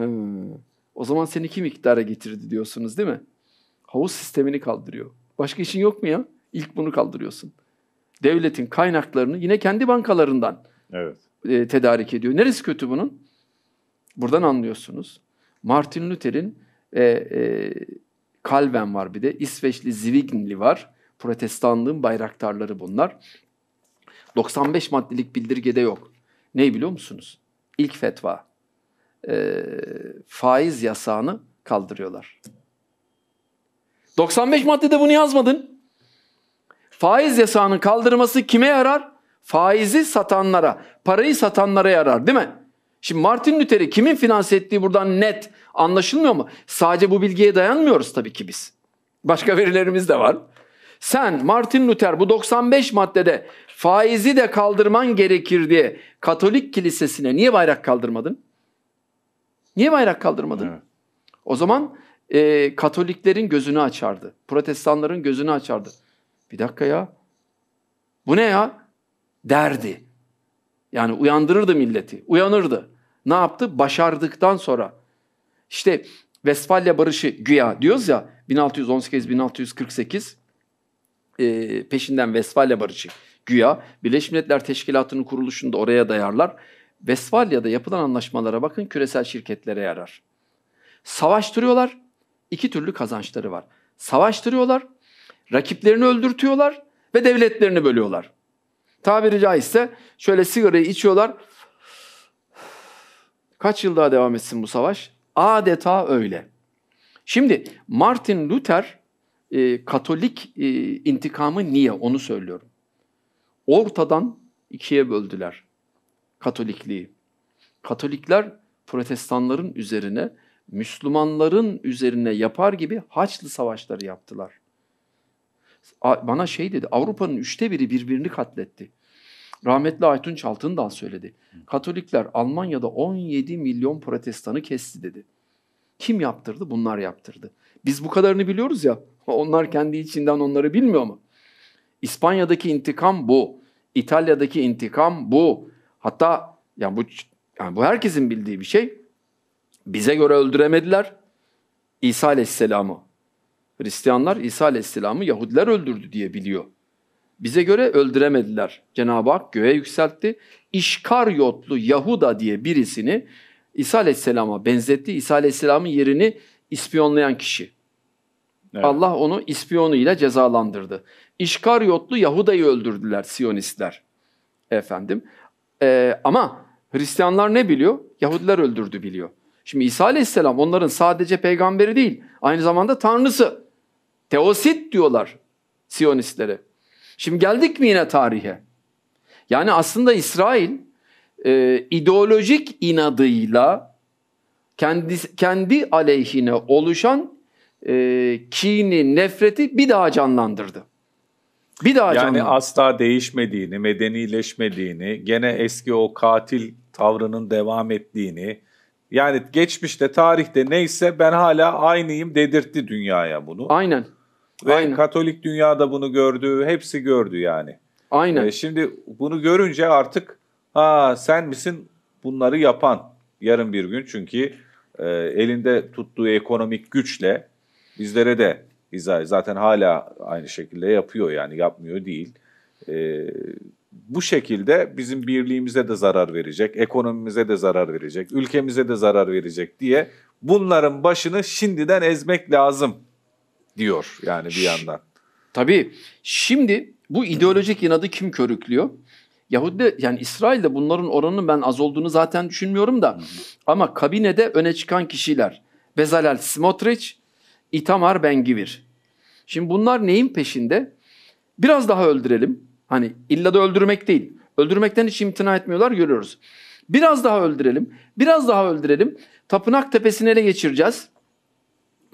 Ha. O zaman seni kim iktidara getirdi diyorsunuz değil mi? Havuz sistemini kaldırıyor. Başka işin yok mu ya? İlk bunu kaldırıyorsun. Devletin kaynaklarını yine kendi bankalarından evet. e, tedarik ediyor. Neresi kötü bunun? Buradan anlıyorsunuz. Martin Luther'in e, e, Kalven var bir de İsveçli Zwingli var. Protestanlığın bayraktarları bunlar. 95 maddelik bildirgede yok. Ne biliyor musunuz? İlk fetva. E, faiz yasağını kaldırıyorlar. 95 maddede bunu yazmadın. Faiz yasağının kaldırması kime yarar? Faizi satanlara, parayı satanlara yarar değil mi? Şimdi Martin Luther'i kimin finanse ettiği buradan net anlaşılmıyor mu? Sadece bu bilgiye dayanmıyoruz tabii ki biz. Başka verilerimiz de var. Sen Martin Luther bu 95 maddede faizi de kaldırman gerekir diye Katolik kilisesine niye bayrak kaldırmadın? Niye bayrak kaldırmadın? Evet. O zaman e, Katoliklerin gözünü açardı. Protestanların gözünü açardı. Bir dakika ya. Bu ne ya? Derdi. Yani uyandırırdı milleti. Uyanırdı. Ne yaptı? Başardıktan sonra. İşte Vesfalya Barışı güya diyoruz ya 1618-1648 e, peşinden Vesfalya Barışı güya Birleşmiş Milletler Teşkilatı'nın kuruluşunda oraya dayarlar. Vesfalya'da yapılan anlaşmalara bakın küresel şirketlere yarar. Savaştırıyorlar. İki türlü kazançları var. Savaştırıyorlar, rakiplerini öldürtüyorlar ve devletlerini bölüyorlar. Tabiri caizse şöyle sigarayı içiyorlar. Kaç yıl daha devam etsin bu savaş? Adeta öyle. Şimdi Martin Luther e, Katolik e, intikamı niye onu söylüyorum. Ortadan ikiye böldüler Katolikliği. Katolikler protestanların üzerine, Müslümanların üzerine yapar gibi Haçlı savaşları yaptılar. Bana şey dedi, Avrupa'nın üçte biri birbirini katletti. Rahmetli Aytun Çaltındal söyledi. Katolikler Almanya'da 17 milyon protestanı kesti dedi. Kim yaptırdı? Bunlar yaptırdı. Biz bu kadarını biliyoruz ya. Onlar kendi içinden onları bilmiyor mu? İspanya'daki intikam bu. İtalya'daki intikam bu. Hatta yani bu yani bu herkesin bildiği bir şey. Bize göre öldüremediler İsa Aleyhisselam'ı. Hristiyanlar İsa Aleyhisselam'ı Yahudiler öldürdü diye biliyor. Bize göre öldüremediler. Cenab-ı Hak göğe yükseltti. İşkaryotlu Yahuda diye birisini İsa Aleyhisselam'a benzetti. İsa Aleyhisselam'ın yerini ispiyonlayan kişi. Evet. Allah onu ispiyonu ile cezalandırdı. İşkaryotlu Yahuda'yı öldürdüler Siyonistler. Efendim. Ee, ama Hristiyanlar ne biliyor? Yahudiler öldürdü biliyor. Şimdi İsa Aleyhisselam onların sadece peygamberi değil, aynı zamanda tanrısı. Teosit diyorlar Siyonistlere. Şimdi geldik mi yine tarihe? Yani aslında İsrail e, ideolojik inadıyla kendi, kendi aleyhine oluşan e, kini, nefreti bir daha canlandırdı. Bir daha yani canlandı. asla değişmediğini, medenileşmediğini, gene eski o katil tavrının devam ettiğini, yani geçmişte, tarihte neyse ben hala aynıyım dedirtti dünyaya bunu. Aynen. Ve Aynen. Katolik da bunu gördü, hepsi gördü yani. Aynen. Ee, şimdi bunu görünce artık ha sen misin bunları yapan yarın bir gün çünkü e, elinde tuttuğu ekonomik güçle bizlere de izah zaten hala aynı şekilde yapıyor yani yapmıyor değil. E, bu şekilde bizim birliğimize de zarar verecek, ekonomimize de zarar verecek, ülkemize de zarar verecek diye bunların başını şimdiden ezmek lazım diyor yani bir yandan. Tabii şimdi bu ideolojik inadı kim körüklüyor? Yahudi yani İsrail'de bunların oranının ben az olduğunu zaten düşünmüyorum da ama kabinede öne çıkan kişiler Bezalel Smotrich, İtamar Bengivir. Şimdi bunlar neyin peşinde? Biraz daha öldürelim. Hani illa da öldürmek değil. Öldürmekten hiç imtina etmiyorlar görüyoruz. Biraz daha öldürelim. Biraz daha öldürelim. Tapınak tepesine ele geçireceğiz.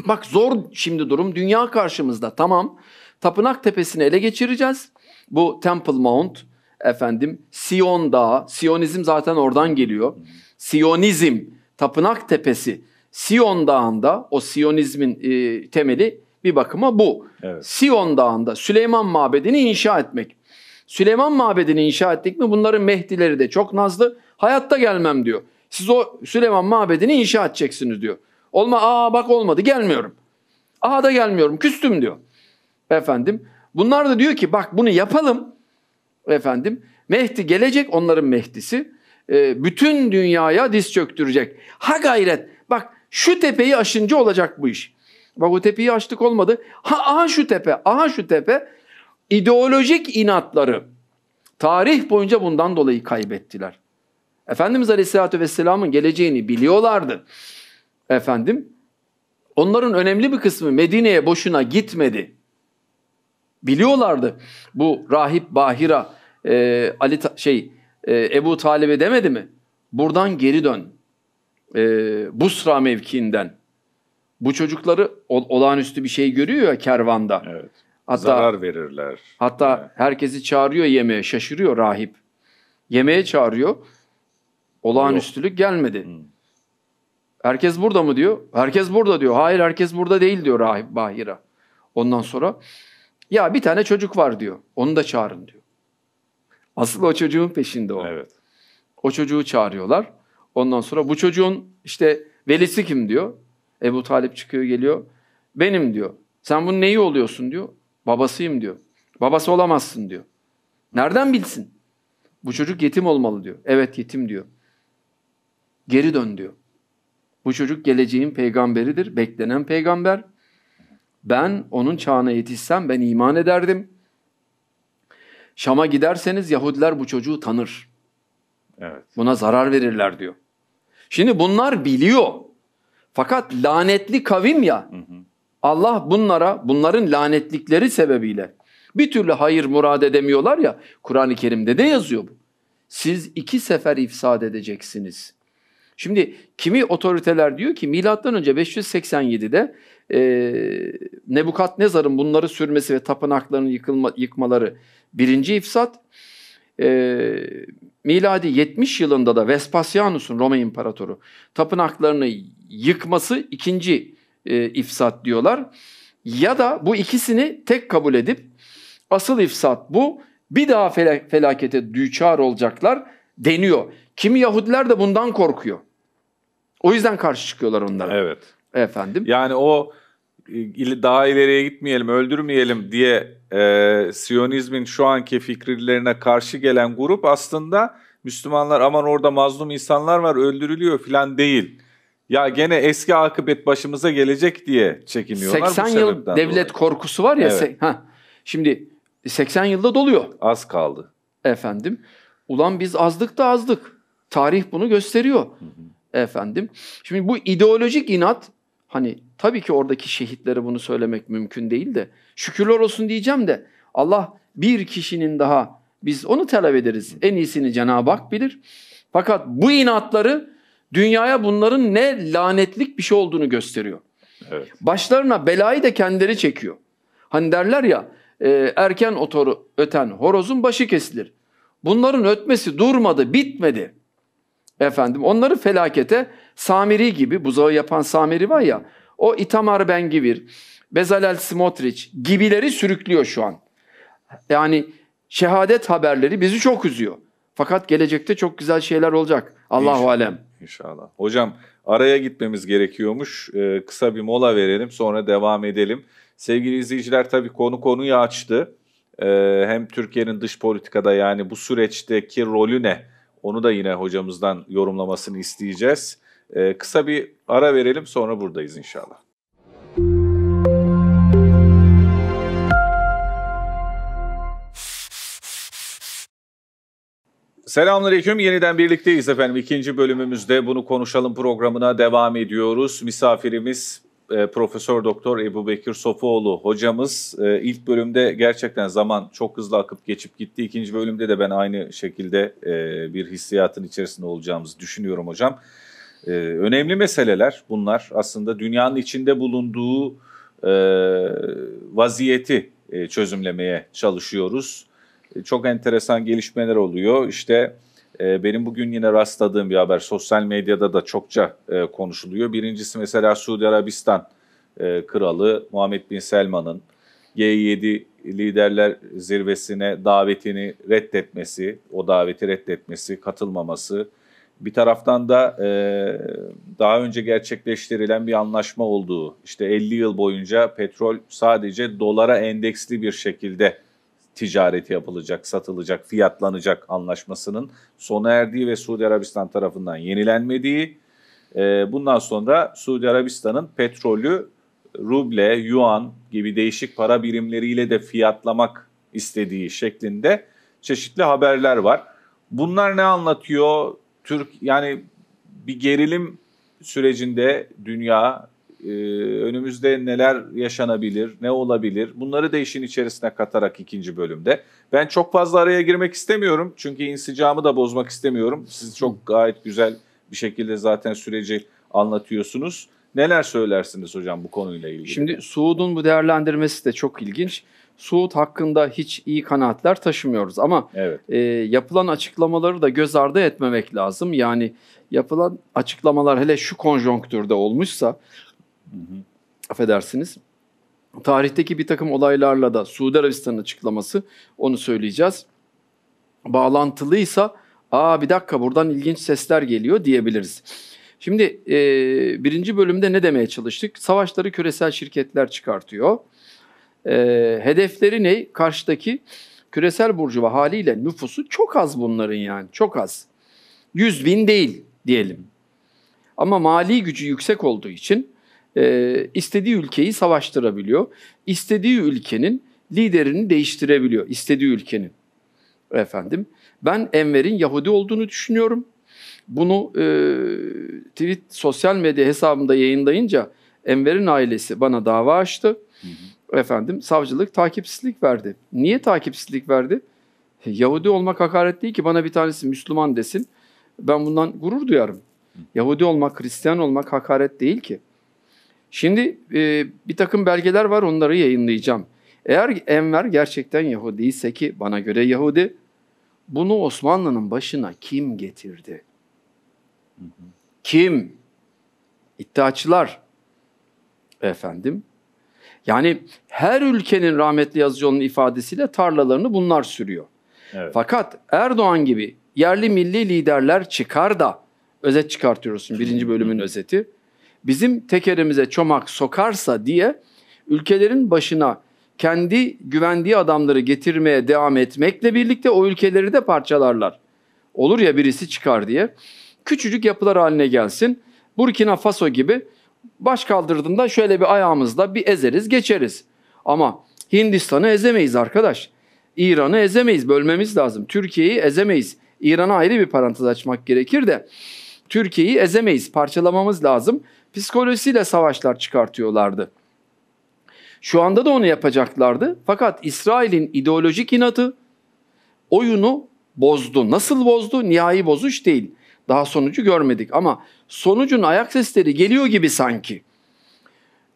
Bak zor şimdi durum. Dünya karşımızda. Tamam. Tapınak tepesine ele geçireceğiz. Bu Temple Mount efendim Sion Dağı. Siyonizm zaten oradan geliyor. Siyonizm tapınak tepesi Siyon Dağı'nda o Siyonizmin e, temeli bir bakıma bu. Evet. Siyon Dağı'nda Süleyman Mabedi'ni inşa etmek. Süleyman Mabedi'ni inşa ettik mi bunların mehdileri de çok nazlı. Hayatta gelmem diyor. Siz o Süleyman Mabedi'ni inşa edeceksiniz diyor. Olma aa bak olmadı gelmiyorum. Aha da gelmiyorum küstüm diyor. Efendim bunlar da diyor ki bak bunu yapalım. Efendim Mehdi gelecek onların Mehdisi. E, bütün dünyaya diz çöktürecek. Ha gayret şu tepeyi aşınca olacak bu iş. Bak o tepeyi açtık olmadı. Ha aha şu tepe, aha şu tepe. İdeolojik inatları tarih boyunca bundan dolayı kaybettiler. Efendimiz Aleyhisselatü Vesselam'ın geleceğini biliyorlardı. Efendim, onların önemli bir kısmı Medine'ye boşuna gitmedi. Biliyorlardı bu rahip Bahira, e, Ali şey e, Ebu Talib'e demedi mi? Buradan geri dön e, Busra mevkiinden bu çocukları olağanüstü bir şey görüyor ya kervanda. Evet. Hatta, Zarar verirler. Hatta evet. herkesi çağırıyor yemeğe şaşırıyor rahip. Yemeğe çağırıyor. Olağanüstülük Yok. gelmedi. Hmm. Herkes burada mı diyor? Herkes burada diyor. Hayır herkes burada değil diyor rahip Bahira. Ondan sonra ya bir tane çocuk var diyor. Onu da çağırın diyor. Asıl o çocuğun peşinde o. Evet. O çocuğu çağırıyorlar. Ondan sonra bu çocuğun işte velisi kim diyor. Ebu Talip çıkıyor geliyor. Benim diyor. Sen bunun neyi oluyorsun diyor. Babasıyım diyor. Babası olamazsın diyor. Nereden bilsin? Bu çocuk yetim olmalı diyor. Evet yetim diyor. Geri dön diyor. Bu çocuk geleceğin peygamberidir, beklenen peygamber. Ben onun çağına yetişsem ben iman ederdim. Şam'a giderseniz Yahudiler bu çocuğu tanır. Evet. Buna zarar verirler diyor. Şimdi bunlar biliyor. Fakat lanetli kavim ya. Hı hı. Allah bunlara, bunların lanetlikleri sebebiyle bir türlü hayır murad edemiyorlar ya. Kur'an-ı Kerim'de de yazıyor bu. Siz iki sefer ifsad edeceksiniz. Şimdi kimi otoriteler diyor ki milattan önce 587'de e, Nebukadnezar'ın bunları sürmesi ve tapınaklarının yıkılma, yıkmaları birinci ifsat e, miladi 70 yılında da Vespasianus'un Roma İmparatoru tapınaklarını yıkması ikinci e, ifsat diyorlar. Ya da bu ikisini tek kabul edip asıl ifsat bu bir daha felakete düçar olacaklar deniyor. Kimi Yahudiler de bundan korkuyor. O yüzden karşı çıkıyorlar onlara. Evet. Efendim. Yani o daha ileriye gitmeyelim, öldürmeyelim diye e, Siyonizmin şu anki fikirlerine karşı gelen grup aslında Müslümanlar aman orada mazlum insanlar var öldürülüyor filan değil. Ya gene eski akıbet başımıza gelecek diye çekiniyorlar 80 yıl devlet dolayı. korkusu var ya. Evet. Se- ha. Şimdi 80 yılda doluyor. Az kaldı. Efendim. Ulan biz azdık da azdık. Tarih bunu gösteriyor. Hı hı. Efendim. Şimdi bu ideolojik inat hani tabii ki oradaki şehitlere bunu söylemek mümkün değil de Şükürler olsun diyeceğim de Allah bir kişinin daha biz onu talep ederiz. En iyisini Cenab-ı Hak bilir. Fakat bu inatları dünyaya bunların ne lanetlik bir şey olduğunu gösteriyor. Evet. Başlarına belayı da kendileri çekiyor. Hani derler ya e, erken otoru öten horozun başı kesilir. Bunların ötmesi durmadı, bitmedi. Efendim onları felakete Samiri gibi buzağı yapan Samiri var ya o İtamar Bengivir Bezalel Smotrich gibileri sürüklüyor şu an. Yani şehadet haberleri bizi çok üzüyor. Fakat gelecekte çok güzel şeyler olacak. Allahu inşallah, alem. İnşallah. Hocam araya gitmemiz gerekiyormuş. Ee, kısa bir mola verelim sonra devam edelim. Sevgili izleyiciler tabii konu konuyu açtı. Ee, hem Türkiye'nin dış politikada yani bu süreçteki rolü ne? Onu da yine hocamızdan yorumlamasını isteyeceğiz. Ee, kısa bir ara verelim sonra buradayız inşallah. Selamünaleyküm. Yeniden birlikteyiz efendim. İkinci bölümümüzde bunu konuşalım programına devam ediyoruz. Misafirimiz e, Profesör Doktor Ebu Bekir Sofuoğlu hocamız. E, ilk bölümde gerçekten zaman çok hızlı akıp geçip gitti. İkinci bölümde de ben aynı şekilde e, bir hissiyatın içerisinde olacağımızı düşünüyorum hocam. E, önemli meseleler bunlar. Aslında dünyanın içinde bulunduğu e, vaziyeti e, çözümlemeye çalışıyoruz çok enteresan gelişmeler oluyor. İşte e, benim bugün yine rastladığım bir haber sosyal medyada da çokça e, konuşuluyor. Birincisi mesela Suudi Arabistan e, kralı Muhammed Bin Selman'ın G7 liderler zirvesine davetini reddetmesi, o daveti reddetmesi, katılmaması. Bir taraftan da e, daha önce gerçekleştirilen bir anlaşma olduğu, işte 50 yıl boyunca petrol sadece dolara endeksli bir şekilde ticareti yapılacak, satılacak, fiyatlanacak anlaşmasının sona erdiği ve Suudi Arabistan tarafından yenilenmediği, e, bundan sonra Suudi Arabistan'ın petrolü ruble, yuan gibi değişik para birimleriyle de fiyatlamak istediği şeklinde çeşitli haberler var. Bunlar ne anlatıyor? Türk yani bir gerilim sürecinde dünya ee, önümüzde neler yaşanabilir, ne olabilir bunları da işin içerisine katarak ikinci bölümde. Ben çok fazla araya girmek istemiyorum çünkü insicamı da bozmak istemiyorum. Siz çok gayet güzel bir şekilde zaten süreci anlatıyorsunuz. Neler söylersiniz hocam bu konuyla ilgili? Şimdi Suud'un bu değerlendirmesi de çok ilginç. Suud hakkında hiç iyi kanaatler taşımıyoruz ama evet. e, yapılan açıklamaları da göz ardı etmemek lazım. Yani yapılan açıklamalar hele şu konjonktürde olmuşsa hı. affedersiniz. Tarihteki bir takım olaylarla da Suudi Arabistan'ın açıklaması onu söyleyeceğiz. Bağlantılıysa aa bir dakika buradan ilginç sesler geliyor diyebiliriz. Şimdi e, birinci bölümde ne demeye çalıştık? Savaşları küresel şirketler çıkartıyor. E, hedefleri ne? Karşıdaki küresel burcuva haliyle nüfusu çok az bunların yani çok az. 100 bin değil diyelim. Ama mali gücü yüksek olduğu için e, istediği ülkeyi savaştırabiliyor. İstediği ülkenin liderini değiştirebiliyor. İstediği ülkenin. Efendim ben Enver'in Yahudi olduğunu düşünüyorum. Bunu e, tweet sosyal medya hesabımda yayınlayınca Enver'in ailesi bana dava açtı. Hı hı. Efendim savcılık takipsizlik verdi. Niye takipsizlik verdi? E, Yahudi olmak hakaret değil ki bana bir tanesi Müslüman desin. Ben bundan gurur duyarım. Hı. Yahudi olmak, Hristiyan olmak hakaret değil ki. Şimdi e, bir takım belgeler var onları yayınlayacağım. Eğer Enver gerçekten Yahudi ise ki bana göre Yahudi, bunu Osmanlı'nın başına kim getirdi? Kim? İddiaçılar. Efendim. Yani her ülkenin rahmetli yazıcının ifadesiyle tarlalarını bunlar sürüyor. Evet. Fakat Erdoğan gibi yerli milli liderler çıkar da özet çıkartıyorsun birinci bölümün özeti bizim tekerimize çomak sokarsa diye ülkelerin başına kendi güvendiği adamları getirmeye devam etmekle birlikte o ülkeleri de parçalarlar. Olur ya birisi çıkar diye. Küçücük yapılar haline gelsin. Burkina Faso gibi baş kaldırdığında şöyle bir ayağımızla bir ezeriz geçeriz. Ama Hindistan'ı ezemeyiz arkadaş. İran'ı ezemeyiz bölmemiz lazım. Türkiye'yi ezemeyiz. İran'a ayrı bir parantez açmak gerekir de Türkiye'yi ezemeyiz parçalamamız lazım psikolojisiyle savaşlar çıkartıyorlardı. Şu anda da onu yapacaklardı. Fakat İsrail'in ideolojik inatı oyunu bozdu. Nasıl bozdu? Nihai bozuş değil. Daha sonucu görmedik ama sonucun ayak sesleri geliyor gibi sanki.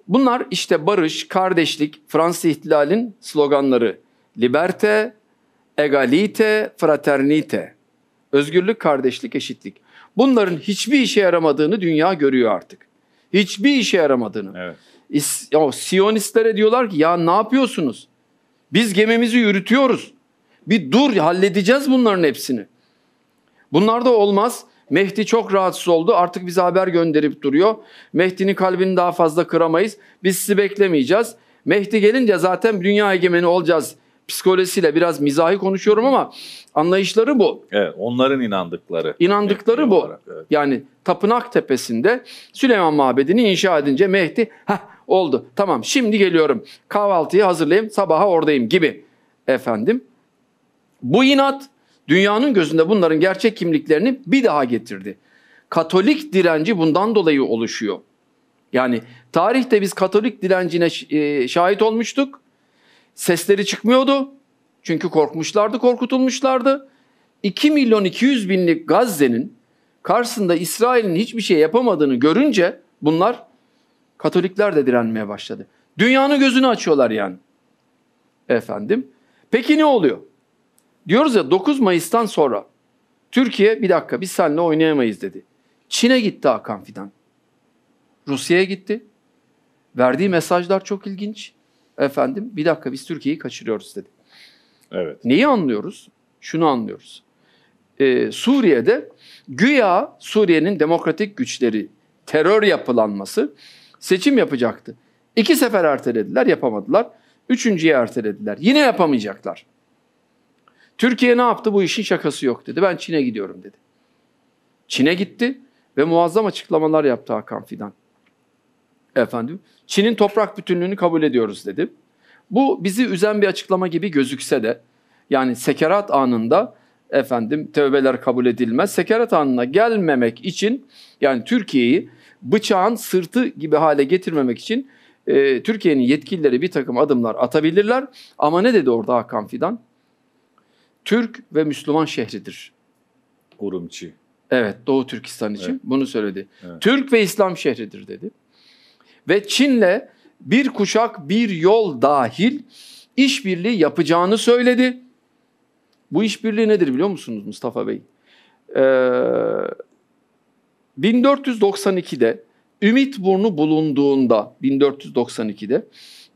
Bunlar işte barış, kardeşlik, Fransız ihtilalin sloganları. Liberte, egalite, fraternite. Özgürlük, kardeşlik, eşitlik. Bunların hiçbir işe yaramadığını dünya görüyor artık. Hiçbir işe yaramadığını. Evet. Ya, Siyonistlere diyorlar ki ya ne yapıyorsunuz? Biz gemimizi yürütüyoruz. Bir dur halledeceğiz bunların hepsini. Bunlar da olmaz. Mehdi çok rahatsız oldu. Artık bize haber gönderip duruyor. Mehdi'nin kalbini daha fazla kıramayız. Biz sizi beklemeyeceğiz. Mehdi gelince zaten dünya egemeni olacağız psikolojisiyle biraz mizahi konuşuyorum ama Anlayışları bu. Evet, onların inandıkları. İnandıkları bu. Olarak, evet. Yani Tapınak Tepesi'nde Süleyman Mabedi'ni inşa edince Mehdi, heh oldu. Tamam şimdi geliyorum. Kahvaltıyı hazırlayayım, sabaha oradayım gibi. Efendim, bu inat dünyanın gözünde bunların gerçek kimliklerini bir daha getirdi. Katolik direnci bundan dolayı oluşuyor. Yani tarihte biz Katolik direncine e, şahit olmuştuk. Sesleri çıkmıyordu. Çünkü korkmuşlardı, korkutulmuşlardı. 2 milyon 200 binlik Gazze'nin karşısında İsrail'in hiçbir şey yapamadığını görünce bunlar Katolikler de direnmeye başladı. Dünyanın gözünü açıyorlar yani. Efendim. Peki ne oluyor? Diyoruz ya 9 Mayıs'tan sonra Türkiye bir dakika biz seninle oynayamayız dedi. Çin'e gitti Hakan Fidan. Rusya'ya gitti. Verdiği mesajlar çok ilginç. Efendim bir dakika biz Türkiye'yi kaçırıyoruz dedi. Evet. Neyi anlıyoruz? Şunu anlıyoruz. Ee, Suriye'de güya Suriye'nin demokratik güçleri terör yapılanması seçim yapacaktı. İki sefer ertelediler yapamadılar. Üçüncüye ertelediler. Yine yapamayacaklar. Türkiye ne yaptı? Bu işin şakası yok dedi. Ben Çin'e gidiyorum dedi. Çin'e gitti ve muazzam açıklamalar yaptı Hakan Fidan. Efendim, Çin'in toprak bütünlüğünü kabul ediyoruz dedi. Bu bizi üzen bir açıklama gibi gözükse de yani sekerat anında efendim tövbeler kabul edilmez. Sekerat anına gelmemek için yani Türkiye'yi bıçağın sırtı gibi hale getirmemek için e, Türkiye'nin yetkilileri bir takım adımlar atabilirler. Ama ne dedi orada Hakan Fidan? Türk ve Müslüman şehridir. Urumçi. Evet Doğu Türkistan için evet. bunu söyledi. Evet. Türk ve İslam şehridir dedi. Ve Çin'le bir kuşak bir yol dahil işbirliği yapacağını söyledi. Bu işbirliği nedir biliyor musunuz Mustafa Bey? Ee, 1492'de Burnu bulunduğunda 1492'de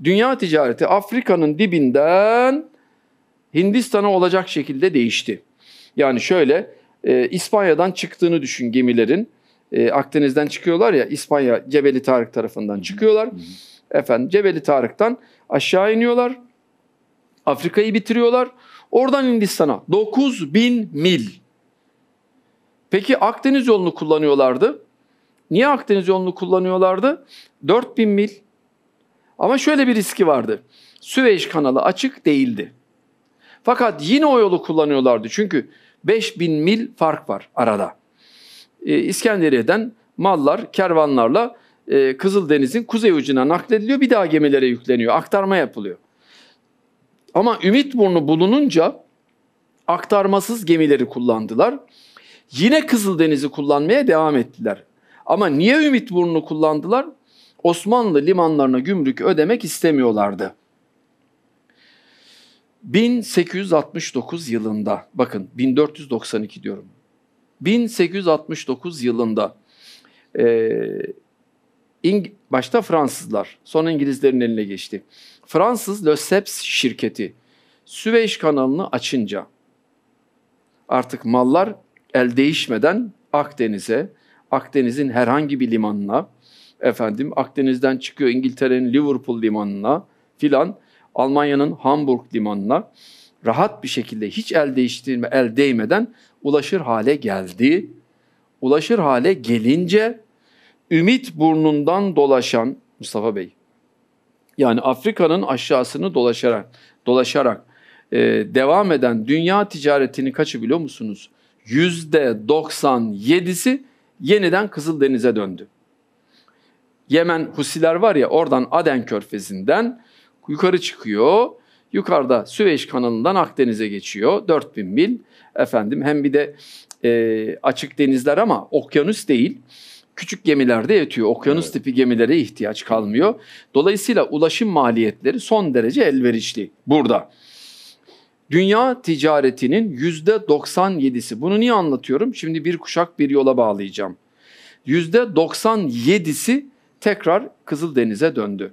dünya ticareti Afrika'nın dibinden Hindistan'a olacak şekilde değişti. Yani şöyle e, İspanya'dan çıktığını düşün gemilerin. E, Akdeniz'den çıkıyorlar ya İspanya Cebeli Tarık tarafından çıkıyorlar. Hı hı efendim Cebeli Tarık'tan aşağı iniyorlar. Afrika'yı bitiriyorlar. Oradan Hindistan'a 9000 mil. Peki Akdeniz yolunu kullanıyorlardı. Niye Akdeniz yolunu kullanıyorlardı? 4000 mil. Ama şöyle bir riski vardı. Süveyş kanalı açık değildi. Fakat yine o yolu kullanıyorlardı. Çünkü 5000 mil fark var arada. Ee, İskenderiye'den mallar kervanlarla e, Kızıldeniz'in kuzey ucuna naklediliyor. Bir daha gemilere yükleniyor. Aktarma yapılıyor. Ama Ümit Burnu bulununca aktarmasız gemileri kullandılar. Yine Kızıldeniz'i kullanmaya devam ettiler. Ama niye Ümit Burnu kullandılar? Osmanlı limanlarına gümrük ödemek istemiyorlardı. 1869 yılında bakın 1492 diyorum. 1869 yılında e, İng başta Fransızlar, sonra İngilizlerin eline geçti. Fransız Löseps şirketi Süveyş kanalını açınca artık mallar el değişmeden Akdeniz'e, Akdeniz'in herhangi bir limanına, efendim Akdeniz'den çıkıyor İngiltere'nin Liverpool limanına filan, Almanya'nın Hamburg limanına rahat bir şekilde hiç el değiştirme, el değmeden ulaşır hale geldi. Ulaşır hale gelince ümit burnundan dolaşan Mustafa Bey yani Afrika'nın aşağısını dolaşarak dolaşarak e, devam eden dünya ticaretini kaçı biliyor musunuz? %97'si yeniden Kızıldeniz'e döndü. Yemen Husiler var ya oradan Aden Körfezi'nden yukarı çıkıyor. Yukarıda Süveyş kanalından Akdeniz'e geçiyor. 4000 mil efendim hem bir de e, açık denizler ama okyanus değil küçük gemilerde yetiyor. Okyanus evet. tipi gemilere ihtiyaç kalmıyor. Dolayısıyla ulaşım maliyetleri son derece elverişli burada. Dünya ticaretinin %97'si. Bunu niye anlatıyorum? Şimdi bir kuşak bir yola bağlayacağım. %97'si tekrar Kızıldeniz'e döndü.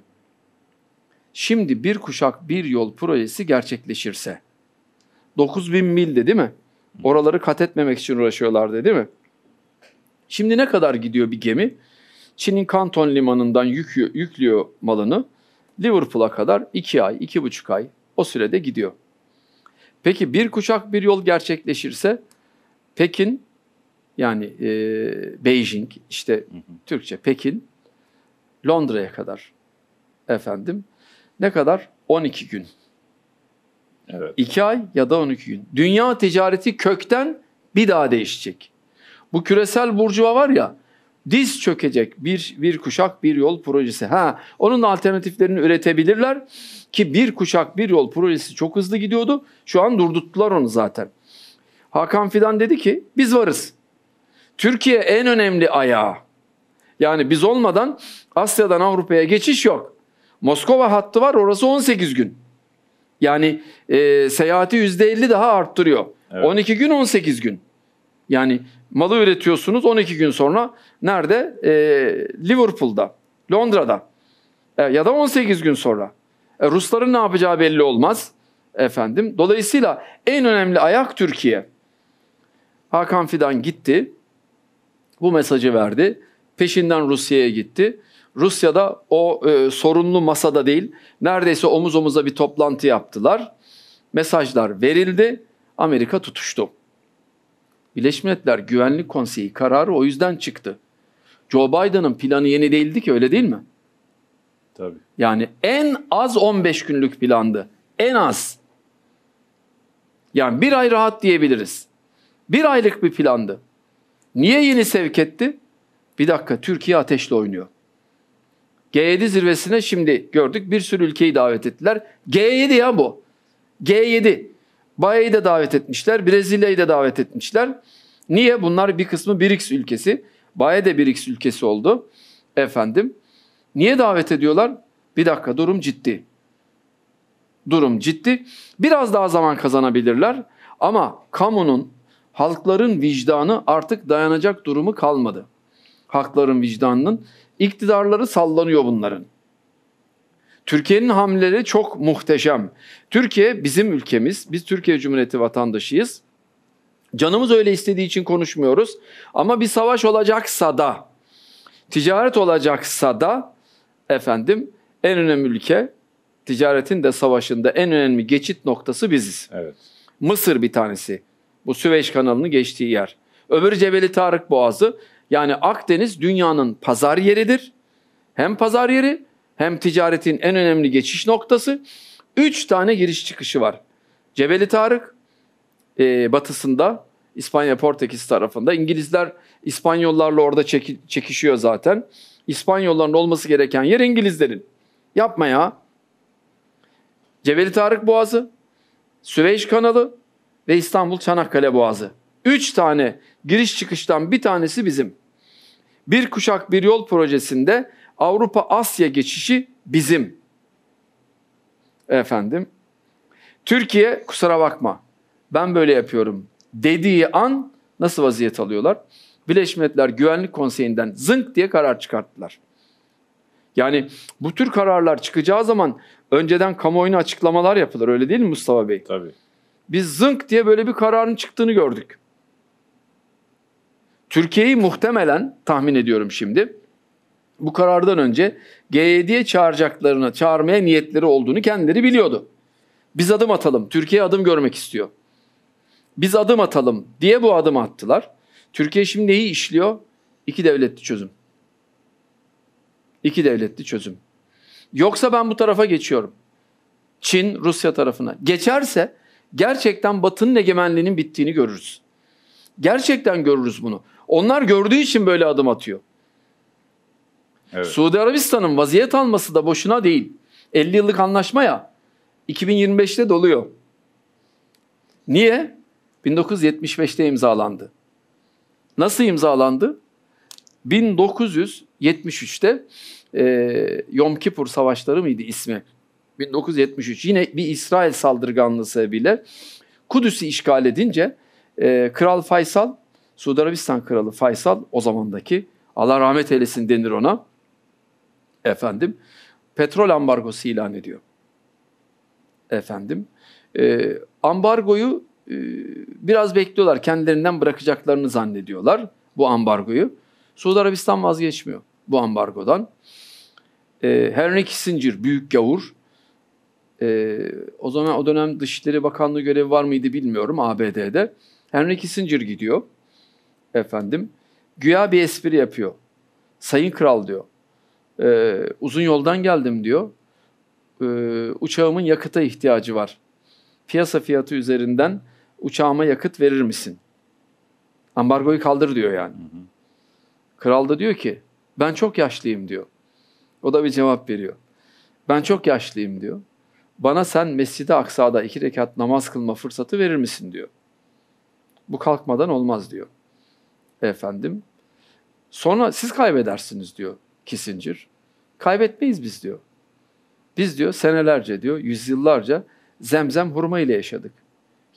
Şimdi bir kuşak bir yol projesi gerçekleşirse 9000 mil de değil mi? Oraları kat etmemek için uğraşıyorlardı değil mi? Şimdi ne kadar gidiyor bir gemi? Çin'in Kanton limanından yüklüyor, yüklüyor malını Liverpool'a kadar 2 ay, 2,5 ay o sürede gidiyor. Peki bir kuşak bir yol gerçekleşirse Pekin yani e, Beijing işte hı hı. Türkçe Pekin Londra'ya kadar efendim ne kadar? 12 gün. Evet. 2 ay ya da 12 gün. Dünya ticareti kökten bir daha değişecek. Bu küresel burcuva var ya diz çökecek bir, bir kuşak bir yol projesi. Ha, onun alternatiflerini üretebilirler ki bir kuşak bir yol projesi çok hızlı gidiyordu. Şu an durdurttular onu zaten. Hakan Fidan dedi ki biz varız. Türkiye en önemli ayağı. Yani biz olmadan Asya'dan Avrupa'ya geçiş yok. Moskova hattı var orası 18 gün. Yani e, seyahati %50 daha arttırıyor. Evet. 12 gün 18 gün. Yani malı üretiyorsunuz 12 gün sonra nerede? E, Liverpool'da, Londra'da e, ya da 18 gün sonra. E, Rusların ne yapacağı belli olmaz efendim. Dolayısıyla en önemli ayak Türkiye. Hakan Fidan gitti. Bu mesajı verdi. Peşinden Rusya'ya gitti. Rusya'da o e, sorunlu masada değil, neredeyse omuz omuza bir toplantı yaptılar. Mesajlar verildi. Amerika tutuştu. Birleşmiş Milletler Güvenlik Konseyi kararı o yüzden çıktı. Joe Biden'ın planı yeni değildi ki öyle değil mi? Tabii. Yani en az 15 günlük plandı. En az. Yani bir ay rahat diyebiliriz. Bir aylık bir plandı. Niye yeni sevk etti? Bir dakika Türkiye ateşle oynuyor. G7 zirvesine şimdi gördük bir sürü ülkeyi davet ettiler. G7 ya bu. G7. Bahia'yı de davet etmişler. Brezilya'yı da davet etmişler. Niye? Bunlar bir kısmı BRICS ülkesi. Bahia de BRICS ülkesi oldu. Efendim. Niye davet ediyorlar? Bir dakika durum ciddi. Durum ciddi. Biraz daha zaman kazanabilirler. Ama kamunun, halkların vicdanı artık dayanacak durumu kalmadı. Halkların vicdanının. iktidarları sallanıyor bunların. Türkiye'nin hamleleri çok muhteşem. Türkiye bizim ülkemiz. Biz Türkiye Cumhuriyeti vatandaşıyız. Canımız öyle istediği için konuşmuyoruz. Ama bir savaş olacaksa da, ticaret olacaksa da efendim en önemli ülke ticaretin de savaşında en önemli geçit noktası biziz. Evet. Mısır bir tanesi. Bu Süveyş kanalını geçtiği yer. Öbürü Cebeli Tarık Boğazı. Yani Akdeniz dünyanın pazar yeridir. Hem pazar yeri hem ticaretin en önemli geçiş noktası. Üç tane giriş çıkışı var. Cebeli Tarık e, batısında İspanya Portekiz tarafında. İngilizler İspanyollarla orada çeki, çekişiyor zaten. İspanyolların olması gereken yer İngilizlerin. Yapma ya. Cebeli Tarık Boğazı, Süveyş Kanalı ve İstanbul Çanakkale Boğazı. Üç tane giriş çıkıştan bir tanesi bizim. Bir kuşak bir yol projesinde Avrupa Asya geçişi bizim. Efendim. Türkiye kusura bakma ben böyle yapıyorum dediği an nasıl vaziyet alıyorlar? Birleşmiş Milletler Güvenlik Konseyi'nden zınk diye karar çıkarttılar. Yani bu tür kararlar çıkacağı zaman önceden kamuoyuna açıklamalar yapılır öyle değil mi Mustafa Bey? Tabii. Biz zınk diye böyle bir kararın çıktığını gördük. Türkiye'yi muhtemelen tahmin ediyorum şimdi bu karardan önce G7'ye çağıracaklarına çağırmaya niyetleri olduğunu kendileri biliyordu. Biz adım atalım, Türkiye adım görmek istiyor. Biz adım atalım diye bu adım attılar. Türkiye şimdi neyi işliyor? İki devletli çözüm. İki devletli çözüm. Yoksa ben bu tarafa geçiyorum. Çin, Rusya tarafına. Geçerse gerçekten Batı'nın egemenliğinin bittiğini görürüz. Gerçekten görürüz bunu. Onlar gördüğü için böyle adım atıyor. Evet. Suudi Arabistan'ın vaziyet alması da boşuna değil. 50 yıllık anlaşma ya 2025'te doluyor. Niye? 1975'te imzalandı. Nasıl imzalandı? 1973'te e, Yom Kipur Savaşları mıydı ismi? 1973 yine bir İsrail saldırganlığı sebebiyle Kudüs'ü işgal edince e, Kral Faysal, Suudi Arabistan Kralı Faysal o zamandaki Allah rahmet eylesin denir ona efendim petrol ambargosu ilan ediyor. Efendim e, ambargoyu e, biraz bekliyorlar. Kendilerinden bırakacaklarını zannediyorlar bu ambargoyu. Suudi Arabistan vazgeçmiyor bu ambargodan. E, Henry Kissinger büyük gavur. E, o zaman o dönem Dışişleri Bakanlığı görevi var mıydı bilmiyorum ABD'de. Henry Kissinger gidiyor efendim. Güya bir espri yapıyor. Sayın Kral diyor e, uzun yoldan geldim diyor. E, uçağımın yakıta ihtiyacı var. Piyasa fiyatı üzerinden uçağıma yakıt verir misin? Ambargoyu kaldır diyor yani. Hı hı. Kral da diyor ki ben çok yaşlıyım diyor. O da bir cevap veriyor. Ben çok yaşlıyım diyor. Bana sen Mescid-i Aksa'da iki rekat namaz kılma fırsatı verir misin diyor. Bu kalkmadan olmaz diyor. Efendim. Sonra siz kaybedersiniz diyor. Kissinger. Kaybetmeyiz biz diyor. Biz diyor senelerce diyor, yüzyıllarca zemzem hurma ile yaşadık.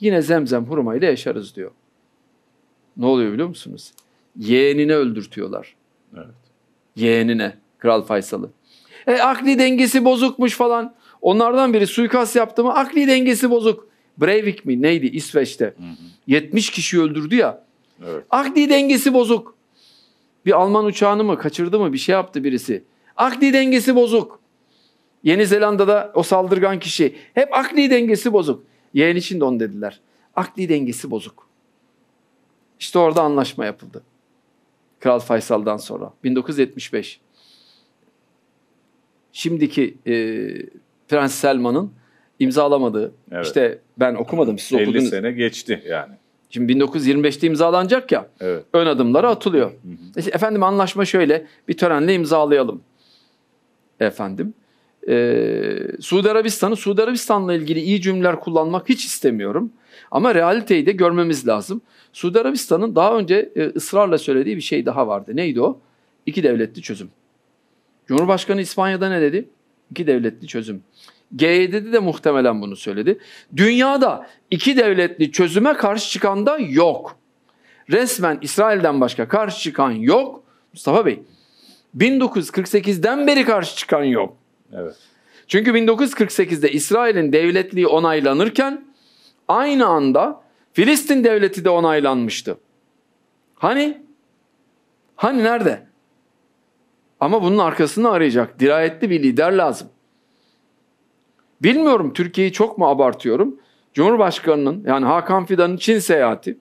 Yine zemzem hurma ile yaşarız diyor. Ne oluyor biliyor musunuz? Yeğenini öldürtüyorlar. Evet. Yeğenine, Kral Faysal'ı. E, akli dengesi bozukmuş falan. Onlardan biri suikast yaptı mı akli dengesi bozuk. Breivik mi neydi İsveç'te? Hı hı. 70 kişi öldürdü ya. Evet. Akli dengesi bozuk. Bir Alman uçağını mı kaçırdı mı bir şey yaptı birisi. Akli dengesi bozuk. Yeni Zelanda'da o saldırgan kişi hep akli dengesi bozuk. Yeğen için de onu dediler. Akli dengesi bozuk. İşte orada anlaşma yapıldı. Kral Faysal'dan sonra 1975. Şimdiki e, Prens Selman'ın imzalamadığı evet. işte ben okumadım siz 50 okudunuz. sene geçti yani. Şimdi 1925'te imzalanacak ya. Evet. Ön adımları atılıyor. Hı hı. efendim anlaşma şöyle. Bir törenle imzalayalım. Efendim. Ee, Suudi Arabistan'ı Suudi Arabistan'la ilgili iyi cümleler kullanmak hiç istemiyorum. Ama realiteyi de görmemiz lazım. Suudi Arabistan'ın daha önce e, ısrarla söylediği bir şey daha vardı. Neydi o? İki devletli çözüm. Cumhurbaşkanı İspanya'da ne dedi? İki devletli çözüm. G7'de de muhtemelen bunu söyledi. Dünyada iki devletli çözüme karşı çıkan da yok. Resmen İsrail'den başka karşı çıkan yok. Mustafa Bey 1948'den beri karşı çıkan yok. Evet. Çünkü 1948'de İsrail'in devletliği onaylanırken aynı anda Filistin devleti de onaylanmıştı. Hani? Hani nerede? Ama bunun arkasını arayacak dirayetli bir lider lazım. Bilmiyorum Türkiye'yi çok mu abartıyorum? Cumhurbaşkanının yani Hakan Fidan'ın Çin seyahati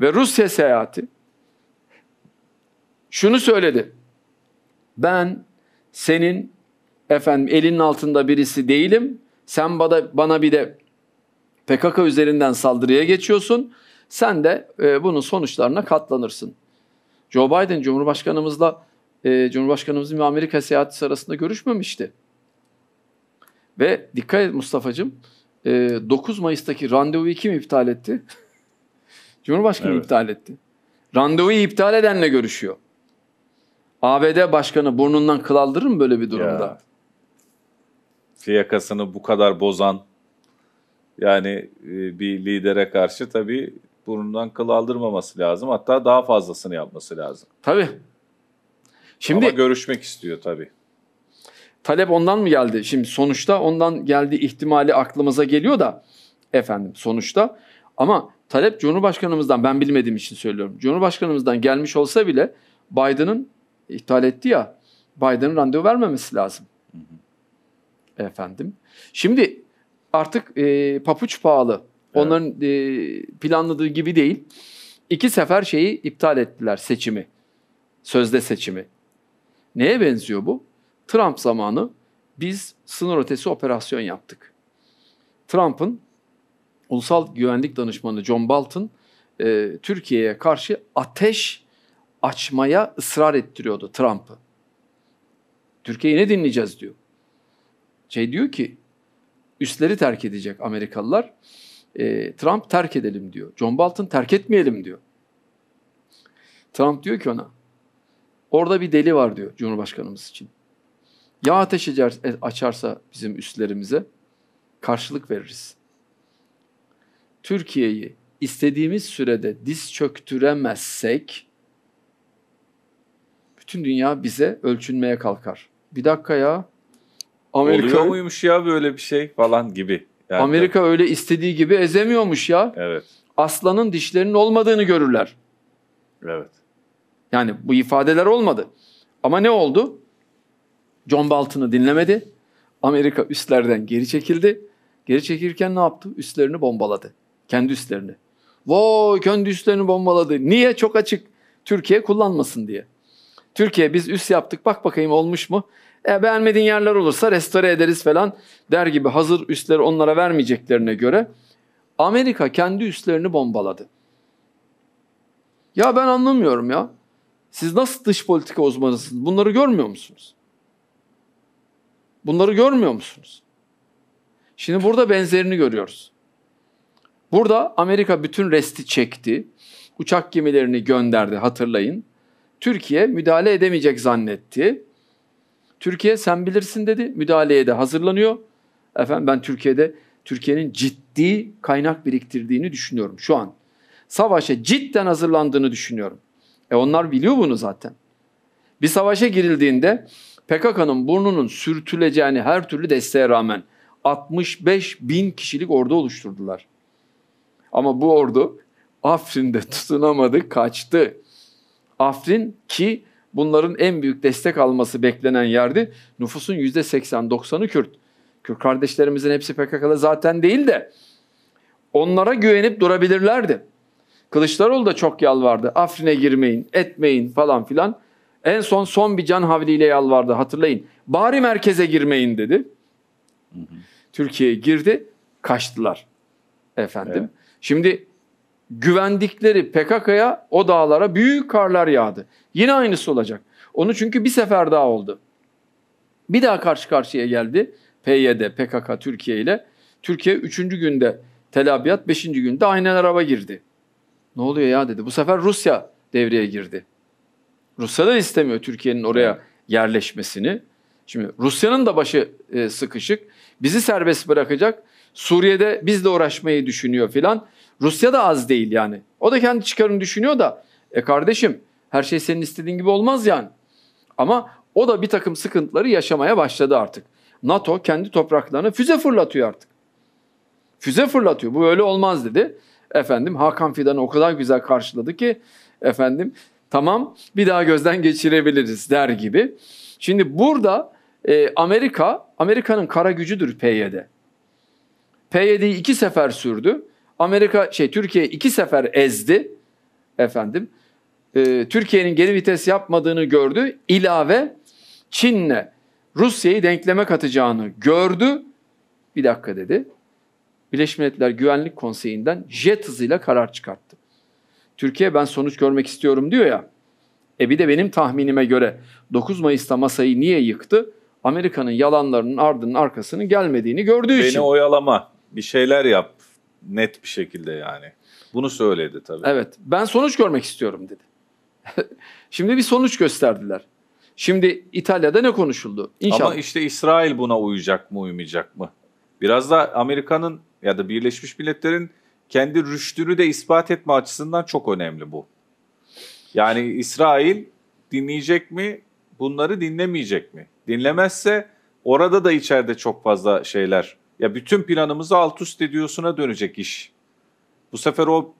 ve Rusya seyahati şunu söyledi. Ben senin efendim elinin altında birisi değilim. Sen bana, bana bir de PKK üzerinden saldırıya geçiyorsun. Sen de e, bunun sonuçlarına katlanırsın. Joe Biden Cumhurbaşkanımızla e, Cumhurbaşkanımızın ve Amerika seyahati sırasında görüşmemişti. Ve dikkat et Mustafa'cığım 9 e, Mayıs'taki randevuyu kim iptal etti? Cumhurbaşkanı evet. iptal etti. Randevuyu iptal edenle görüşüyor. ABD başkanı burnundan kıl aldırır mı böyle bir durumda? Ya. Fiyakasını bu kadar bozan yani e, bir lidere karşı tabii burnundan kıl aldırmaması lazım. Hatta daha fazlasını yapması lazım. Tabii. Şimdi Ama görüşmek istiyor tabii. Talep ondan mı geldi? Şimdi sonuçta ondan geldi ihtimali aklımıza geliyor da efendim sonuçta. Ama talep Cumhurbaşkanımızdan ben bilmediğim için söylüyorum. Cumhurbaşkanımızdan gelmiş olsa bile Biden'ın iptal etti ya Biden'ın randevu vermemesi lazım. Hı hı. Efendim. Şimdi artık e, papuç pahalı. Evet. Onların e, planladığı gibi değil. İki sefer şeyi iptal ettiler seçimi. Sözde seçimi. Neye benziyor bu? Trump zamanı biz sınır ötesi operasyon yaptık. Trump'ın ulusal güvenlik danışmanı John Bolton e, Türkiye'ye karşı ateş açmaya ısrar ettiriyordu Trump'ı. Türkiye'yi ne dinleyeceğiz diyor. Şey diyor ki üstleri terk edecek Amerikalılar. E, Trump terk edelim diyor. John Bolton terk etmeyelim diyor. Trump diyor ki ona orada bir deli var diyor Cumhurbaşkanımız için. Ya ateş e, açarsa bizim üstlerimize karşılık veririz. Türkiye'yi istediğimiz sürede diz çöktüremezsek bütün dünya bize ölçünmeye kalkar. Bir dakika ya. Amerika Oluyor muymuş ya böyle bir şey falan gibi. Yani Amerika öyle istediği gibi ezemiyormuş ya. Evet. Aslanın dişlerinin olmadığını görürler. Evet. Yani bu ifadeler olmadı. Ama ne oldu? John Bolton'u dinlemedi. Amerika üstlerden geri çekildi. Geri çekilirken ne yaptı? Üstlerini bombaladı. Kendi üstlerini. Vay kendi üstlerini bombaladı. Niye? Çok açık. Türkiye kullanmasın diye. Türkiye biz üst yaptık bak bakayım olmuş mu? E, beğenmediğin yerler olursa restore ederiz falan der gibi hazır üstleri onlara vermeyeceklerine göre Amerika kendi üstlerini bombaladı. Ya ben anlamıyorum ya. Siz nasıl dış politika uzmanısınız? Bunları görmüyor musunuz? Bunları görmüyor musunuz? Şimdi burada benzerini görüyoruz. Burada Amerika bütün resti çekti. Uçak gemilerini gönderdi hatırlayın. Türkiye müdahale edemeyecek zannetti. Türkiye sen bilirsin dedi. Müdahaleye de hazırlanıyor. Efendim ben Türkiye'de Türkiye'nin ciddi kaynak biriktirdiğini düşünüyorum şu an. Savaşa cidden hazırlandığını düşünüyorum. E onlar biliyor bunu zaten. Bir savaşa girildiğinde PKK'nın burnunun sürtüleceğini her türlü desteğe rağmen 65 bin kişilik ordu oluşturdular. Ama bu ordu Afrin'de tutunamadı, kaçtı. Afrin ki bunların en büyük destek alması beklenen yerdi. Nüfusun yüzde %80-90'ı Kürt. Kürt kardeşlerimizin hepsi PKK'da zaten değil de onlara güvenip durabilirlerdi. Kılıçdaroğlu da çok yalvardı. Afrin'e girmeyin, etmeyin falan filan. En son son bir can havliyle yalvardı hatırlayın. Bari merkeze girmeyin dedi. Türkiye'ye girdi, kaçtılar efendim. Evet. Şimdi güvendikleri PKK'ya o dağlara büyük karlar yağdı. Yine aynısı olacak. Onu çünkü bir sefer daha oldu. Bir daha karşı karşıya geldi PYD, PKK Türkiye ile. Türkiye üçüncü günde Tel Abyad, beşinci günde aynen araba girdi. Ne oluyor ya dedi. Bu sefer Rusya devreye girdi. Rusya da istemiyor Türkiye'nin oraya yerleşmesini. Şimdi Rusya'nın da başı e, sıkışık. Bizi serbest bırakacak. Suriye'de biz de uğraşmayı düşünüyor filan. Rusya da az değil yani. O da kendi çıkarını düşünüyor da. E kardeşim her şey senin istediğin gibi olmaz yani. Ama o da bir takım sıkıntıları yaşamaya başladı artık. NATO kendi topraklarına füze fırlatıyor artık. Füze fırlatıyor. Bu öyle olmaz dedi. Efendim Hakan Fidan'ı o kadar güzel karşıladı ki efendim Tamam bir daha gözden geçirebiliriz der gibi. Şimdi burada e, Amerika, Amerika'nın kara gücüdür PYD. PYD'yi iki sefer sürdü. Amerika şey Türkiye iki sefer ezdi efendim. E, Türkiye'nin geri vites yapmadığını gördü. İlave Çin'le Rusya'yı denkleme katacağını gördü. Bir dakika dedi. Birleşmiş Milletler Güvenlik Konseyi'nden jet hızıyla karar çıkarttı. Türkiye ben sonuç görmek istiyorum diyor ya. E bir de benim tahminime göre 9 Mayıs'ta masayı niye yıktı? Amerika'nın yalanlarının ardının arkasını gelmediğini gördüğü Beni için. Beni oyalama, bir şeyler yap net bir şekilde yani. Bunu söyledi tabii. Evet, ben sonuç görmek istiyorum dedi. Şimdi bir sonuç gösterdiler. Şimdi İtalya'da ne konuşuldu? İnşallah. Ama işte İsrail buna uyacak mı uymayacak mı? Biraz da Amerika'nın ya da Birleşmiş Milletler'in kendi rüştünü de ispat etme açısından çok önemli bu. Yani İsrail dinleyecek mi? Bunları dinlemeyecek mi? Dinlemezse orada da içeride çok fazla şeyler. Ya bütün planımızı alt üst ediyorsuna dönecek iş. Bu sefer o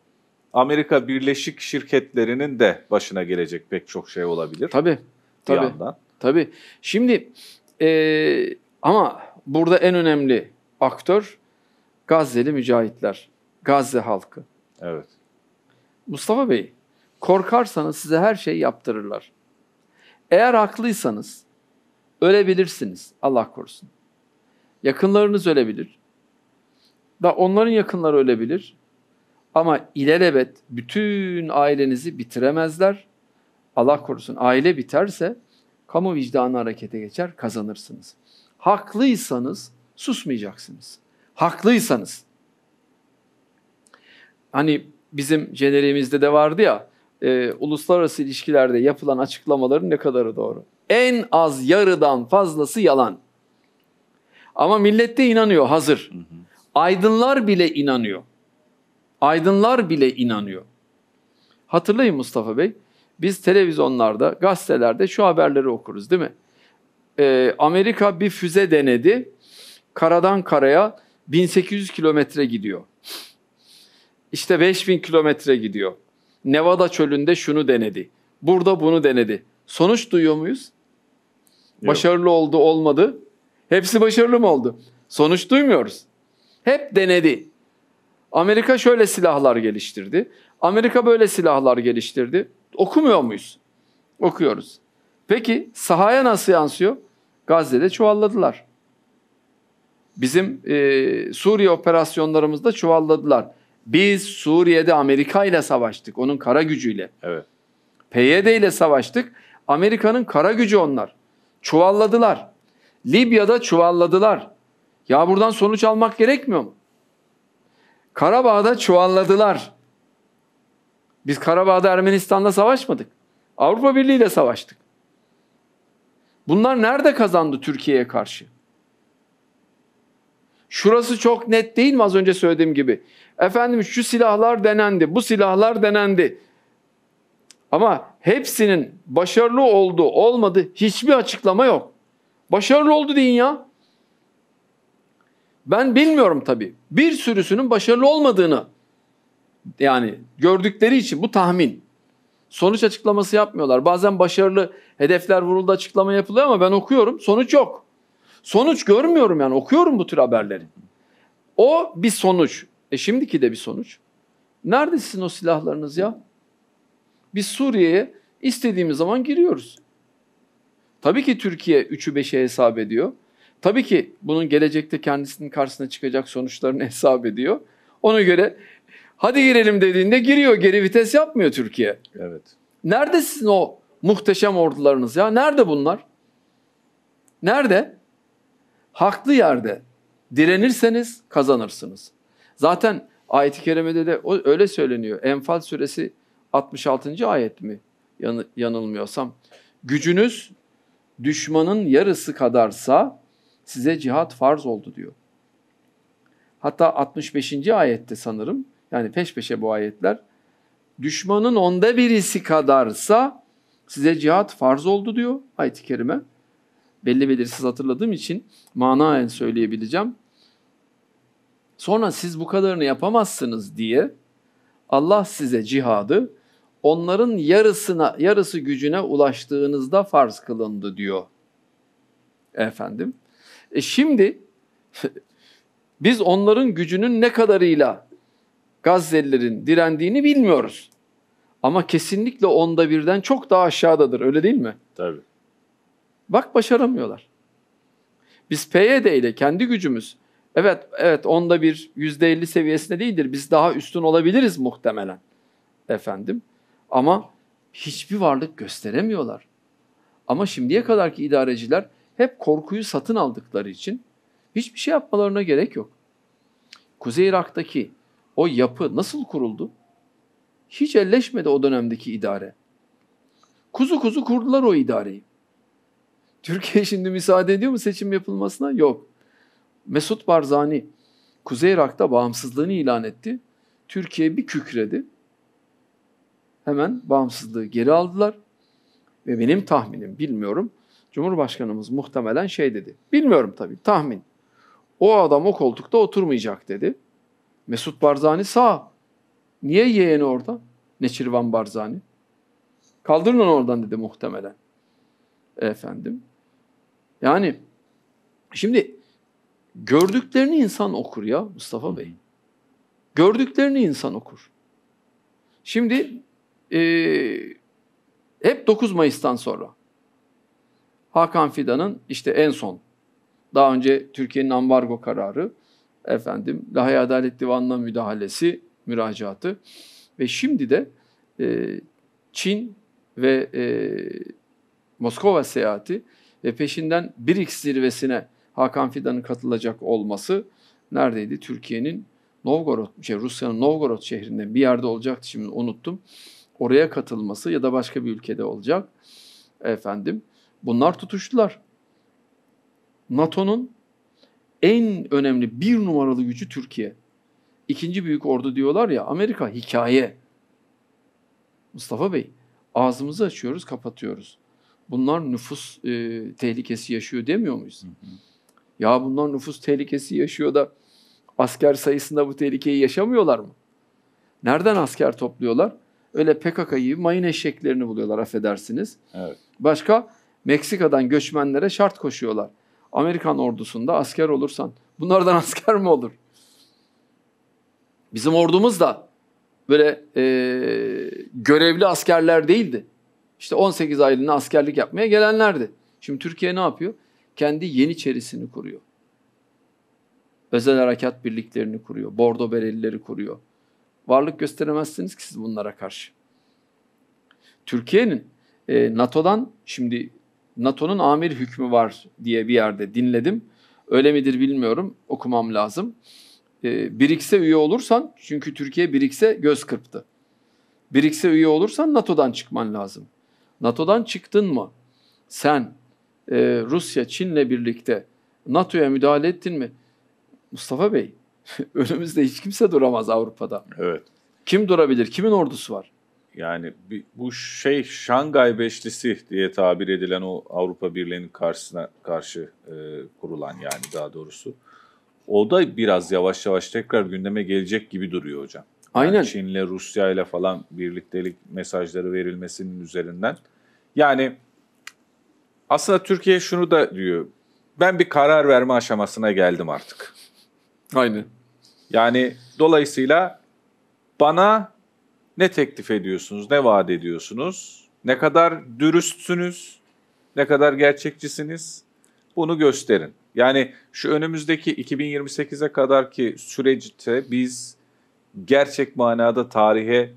Amerika Birleşik Şirketlerinin de başına gelecek pek çok şey olabilir. Tabii. Tabii. Yandan. Tabii. Şimdi e, ama burada en önemli aktör Gazze'li mücahitler. Gazze halkı. Evet. Mustafa Bey, korkarsanız size her şeyi yaptırırlar. Eğer haklıysanız ölebilirsiniz Allah korusun. Yakınlarınız ölebilir. Da onların yakınları ölebilir. Ama ilelebet bütün ailenizi bitiremezler. Allah korusun aile biterse kamu vicdanı harekete geçer kazanırsınız. Haklıysanız susmayacaksınız. Haklıysanız hani bizim jeneriğimizde de vardı ya e, uluslararası ilişkilerde yapılan açıklamaların ne kadarı doğru? En az yarıdan fazlası yalan. Ama millet de inanıyor hazır. Aydınlar bile inanıyor. Aydınlar bile inanıyor. Hatırlayın Mustafa Bey, biz televizyonlarda, gazetelerde şu haberleri okuruz değil mi? Ee, Amerika bir füze denedi, karadan karaya 1800 kilometre gidiyor. İşte 5000 kilometre gidiyor. Nevada çölünde şunu denedi. Burada bunu denedi. Sonuç duyuyor muyuz? Yok. Başarılı oldu, olmadı. Hepsi başarılı mı oldu? Sonuç duymuyoruz. Hep denedi. Amerika şöyle silahlar geliştirdi. Amerika böyle silahlar geliştirdi. Okumuyor muyuz? Okuyoruz. Peki sahaya nasıl yansıyor? Gazze'de çuvalladılar. Bizim e, Suriye operasyonlarımızda çuvalladılar. Biz Suriye'de Amerika ile savaştık. Onun kara gücüyle. Evet. PYD ile savaştık. Amerika'nın kara gücü onlar. Çuvalladılar. Libya'da çuvalladılar. Ya buradan sonuç almak gerekmiyor mu? Karabağ'da çuvalladılar. Biz Karabağ'da Ermenistan'la savaşmadık. Avrupa Birliği ile savaştık. Bunlar nerede kazandı Türkiye'ye karşı? Şurası çok net değil mi az önce söylediğim gibi? Efendim şu silahlar denendi, bu silahlar denendi. Ama hepsinin başarılı oldu, olmadı hiçbir açıklama yok. Başarılı oldu deyin ya. Ben bilmiyorum tabii. Bir sürüsünün başarılı olmadığını yani gördükleri için bu tahmin. Sonuç açıklaması yapmıyorlar. Bazen başarılı hedefler vuruldu açıklama yapılıyor ama ben okuyorum sonuç yok. Sonuç görmüyorum yani okuyorum bu tür haberleri. O bir sonuç. E şimdiki de bir sonuç. Nerede sizin o silahlarınız ya? Biz Suriye'ye istediğimiz zaman giriyoruz. Tabii ki Türkiye 3'ü 5'e hesap ediyor. Tabii ki bunun gelecekte kendisinin karşısına çıkacak sonuçlarını hesap ediyor. Ona göre hadi girelim dediğinde giriyor. Geri vites yapmıyor Türkiye. Evet. Nerede sizin o muhteşem ordularınız ya? Nerede bunlar? Nerede? Haklı yerde direnirseniz kazanırsınız. Zaten ayet-i kerimede de öyle söyleniyor. Enfal suresi 66. ayet mi? yanılmıyorsam. Gücünüz düşmanın yarısı kadarsa size cihat farz oldu diyor. Hatta 65. ayette sanırım yani peş peşe bu ayetler düşmanın onda birisi kadarsa size cihat farz oldu diyor ayet-i kerime. Belli belirsiz hatırladığım için manaen söyleyebileceğim. Sonra siz bu kadarını yapamazsınız diye Allah size cihadı onların yarısına yarısı gücüne ulaştığınızda farz kılındı diyor. Efendim. E şimdi biz onların gücünün ne kadarıyla Gazze'lilerin direndiğini bilmiyoruz. Ama kesinlikle onda birden çok daha aşağıdadır öyle değil mi? Tabii. Bak başaramıyorlar. Biz PYD ile kendi gücümüz Evet, evet onda bir yüzde elli seviyesinde değildir. Biz daha üstün olabiliriz muhtemelen efendim. Ama hiçbir varlık gösteremiyorlar. Ama şimdiye kadarki idareciler hep korkuyu satın aldıkları için hiçbir şey yapmalarına gerek yok. Kuzey Irak'taki o yapı nasıl kuruldu? Hiç elleşmedi o dönemdeki idare. Kuzu kuzu kurdular o idareyi. Türkiye şimdi müsaade ediyor mu seçim yapılmasına? Yok. Mesut Barzani Kuzey Irak'ta bağımsızlığını ilan etti. Türkiye bir kükredi. Hemen bağımsızlığı geri aldılar. Ve benim tahminim bilmiyorum. Cumhurbaşkanımız muhtemelen şey dedi. Bilmiyorum tabii tahmin. O adam o koltukta oturmayacak dedi. Mesut Barzani sağ. Niye yeğeni orada? Neçirvan Barzani. Kaldırın onu oradan dedi muhtemelen. Efendim. Yani şimdi Gördüklerini insan okur ya Mustafa Bey. Gördüklerini insan okur. Şimdi e, hep 9 Mayıs'tan sonra Hakan Fidan'ın işte en son daha önce Türkiye'nin ambargo kararı efendim Lahey Adalet Divanı'na müdahalesi, müracaatı ve şimdi de e, Çin ve e, Moskova seyahati ve peşinden BRICS zirvesine Hakan Fidan'ın katılacak olması neredeydi? Türkiye'nin Novgorod, şey Rusya'nın Novgorod şehrinde bir yerde olacaktı şimdi unuttum. Oraya katılması ya da başka bir ülkede olacak. Efendim bunlar tutuştular. NATO'nun en önemli bir numaralı gücü Türkiye. İkinci büyük ordu diyorlar ya Amerika hikaye. Mustafa Bey ağzımızı açıyoruz kapatıyoruz. Bunlar nüfus e, tehlikesi yaşıyor demiyor muyuz? Hı hı. Ya bunlar nüfus tehlikesi yaşıyor da asker sayısında bu tehlikeyi yaşamıyorlar mı? Nereden asker topluyorlar? Öyle PKK'yı, mayın eşeklerini buluyorlar affedersiniz. Evet. Başka Meksika'dan göçmenlere şart koşuyorlar. Amerikan ordusunda asker olursan bunlardan asker mi olur? Bizim ordumuz da böyle e, görevli askerler değildi. İşte 18 aylığına askerlik yapmaya gelenlerdi. Şimdi Türkiye ne yapıyor? kendi Yeniçerisini kuruyor. Özel harekat birliklerini kuruyor. Bordo berelileri kuruyor. Varlık gösteremezsiniz ki siz bunlara karşı. Türkiye'nin e, NATO'dan şimdi NATO'nun amir hükmü var diye bir yerde dinledim. Öyle midir bilmiyorum. Okumam lazım. E, BRICS'e üye olursan çünkü Türkiye BRICS'e göz kırptı. BRICS'e üye olursan NATO'dan çıkman lazım. NATO'dan çıktın mı? Sen e, Rusya, Çin'le birlikte NATO'ya müdahale ettin mi? Mustafa Bey, önümüzde hiç kimse duramaz Avrupa'da. Evet. Kim durabilir? Kimin ordusu var? Yani bu şey Şangay Beşlisi diye tabir edilen o Avrupa Birliği'nin karşısına karşı e, kurulan yani daha doğrusu. O da biraz yavaş yavaş tekrar gündeme gelecek gibi duruyor hocam. Yani Aynen. Çin'le Rusya ile falan birliktelik mesajları verilmesinin üzerinden. Yani aslında Türkiye şunu da diyor. Ben bir karar verme aşamasına geldim artık. Aynen. Yani dolayısıyla bana ne teklif ediyorsunuz, ne vaat ediyorsunuz, ne kadar dürüstsünüz, ne kadar gerçekçisiniz bunu gösterin. Yani şu önümüzdeki 2028'e kadar ki süreçte biz gerçek manada tarihe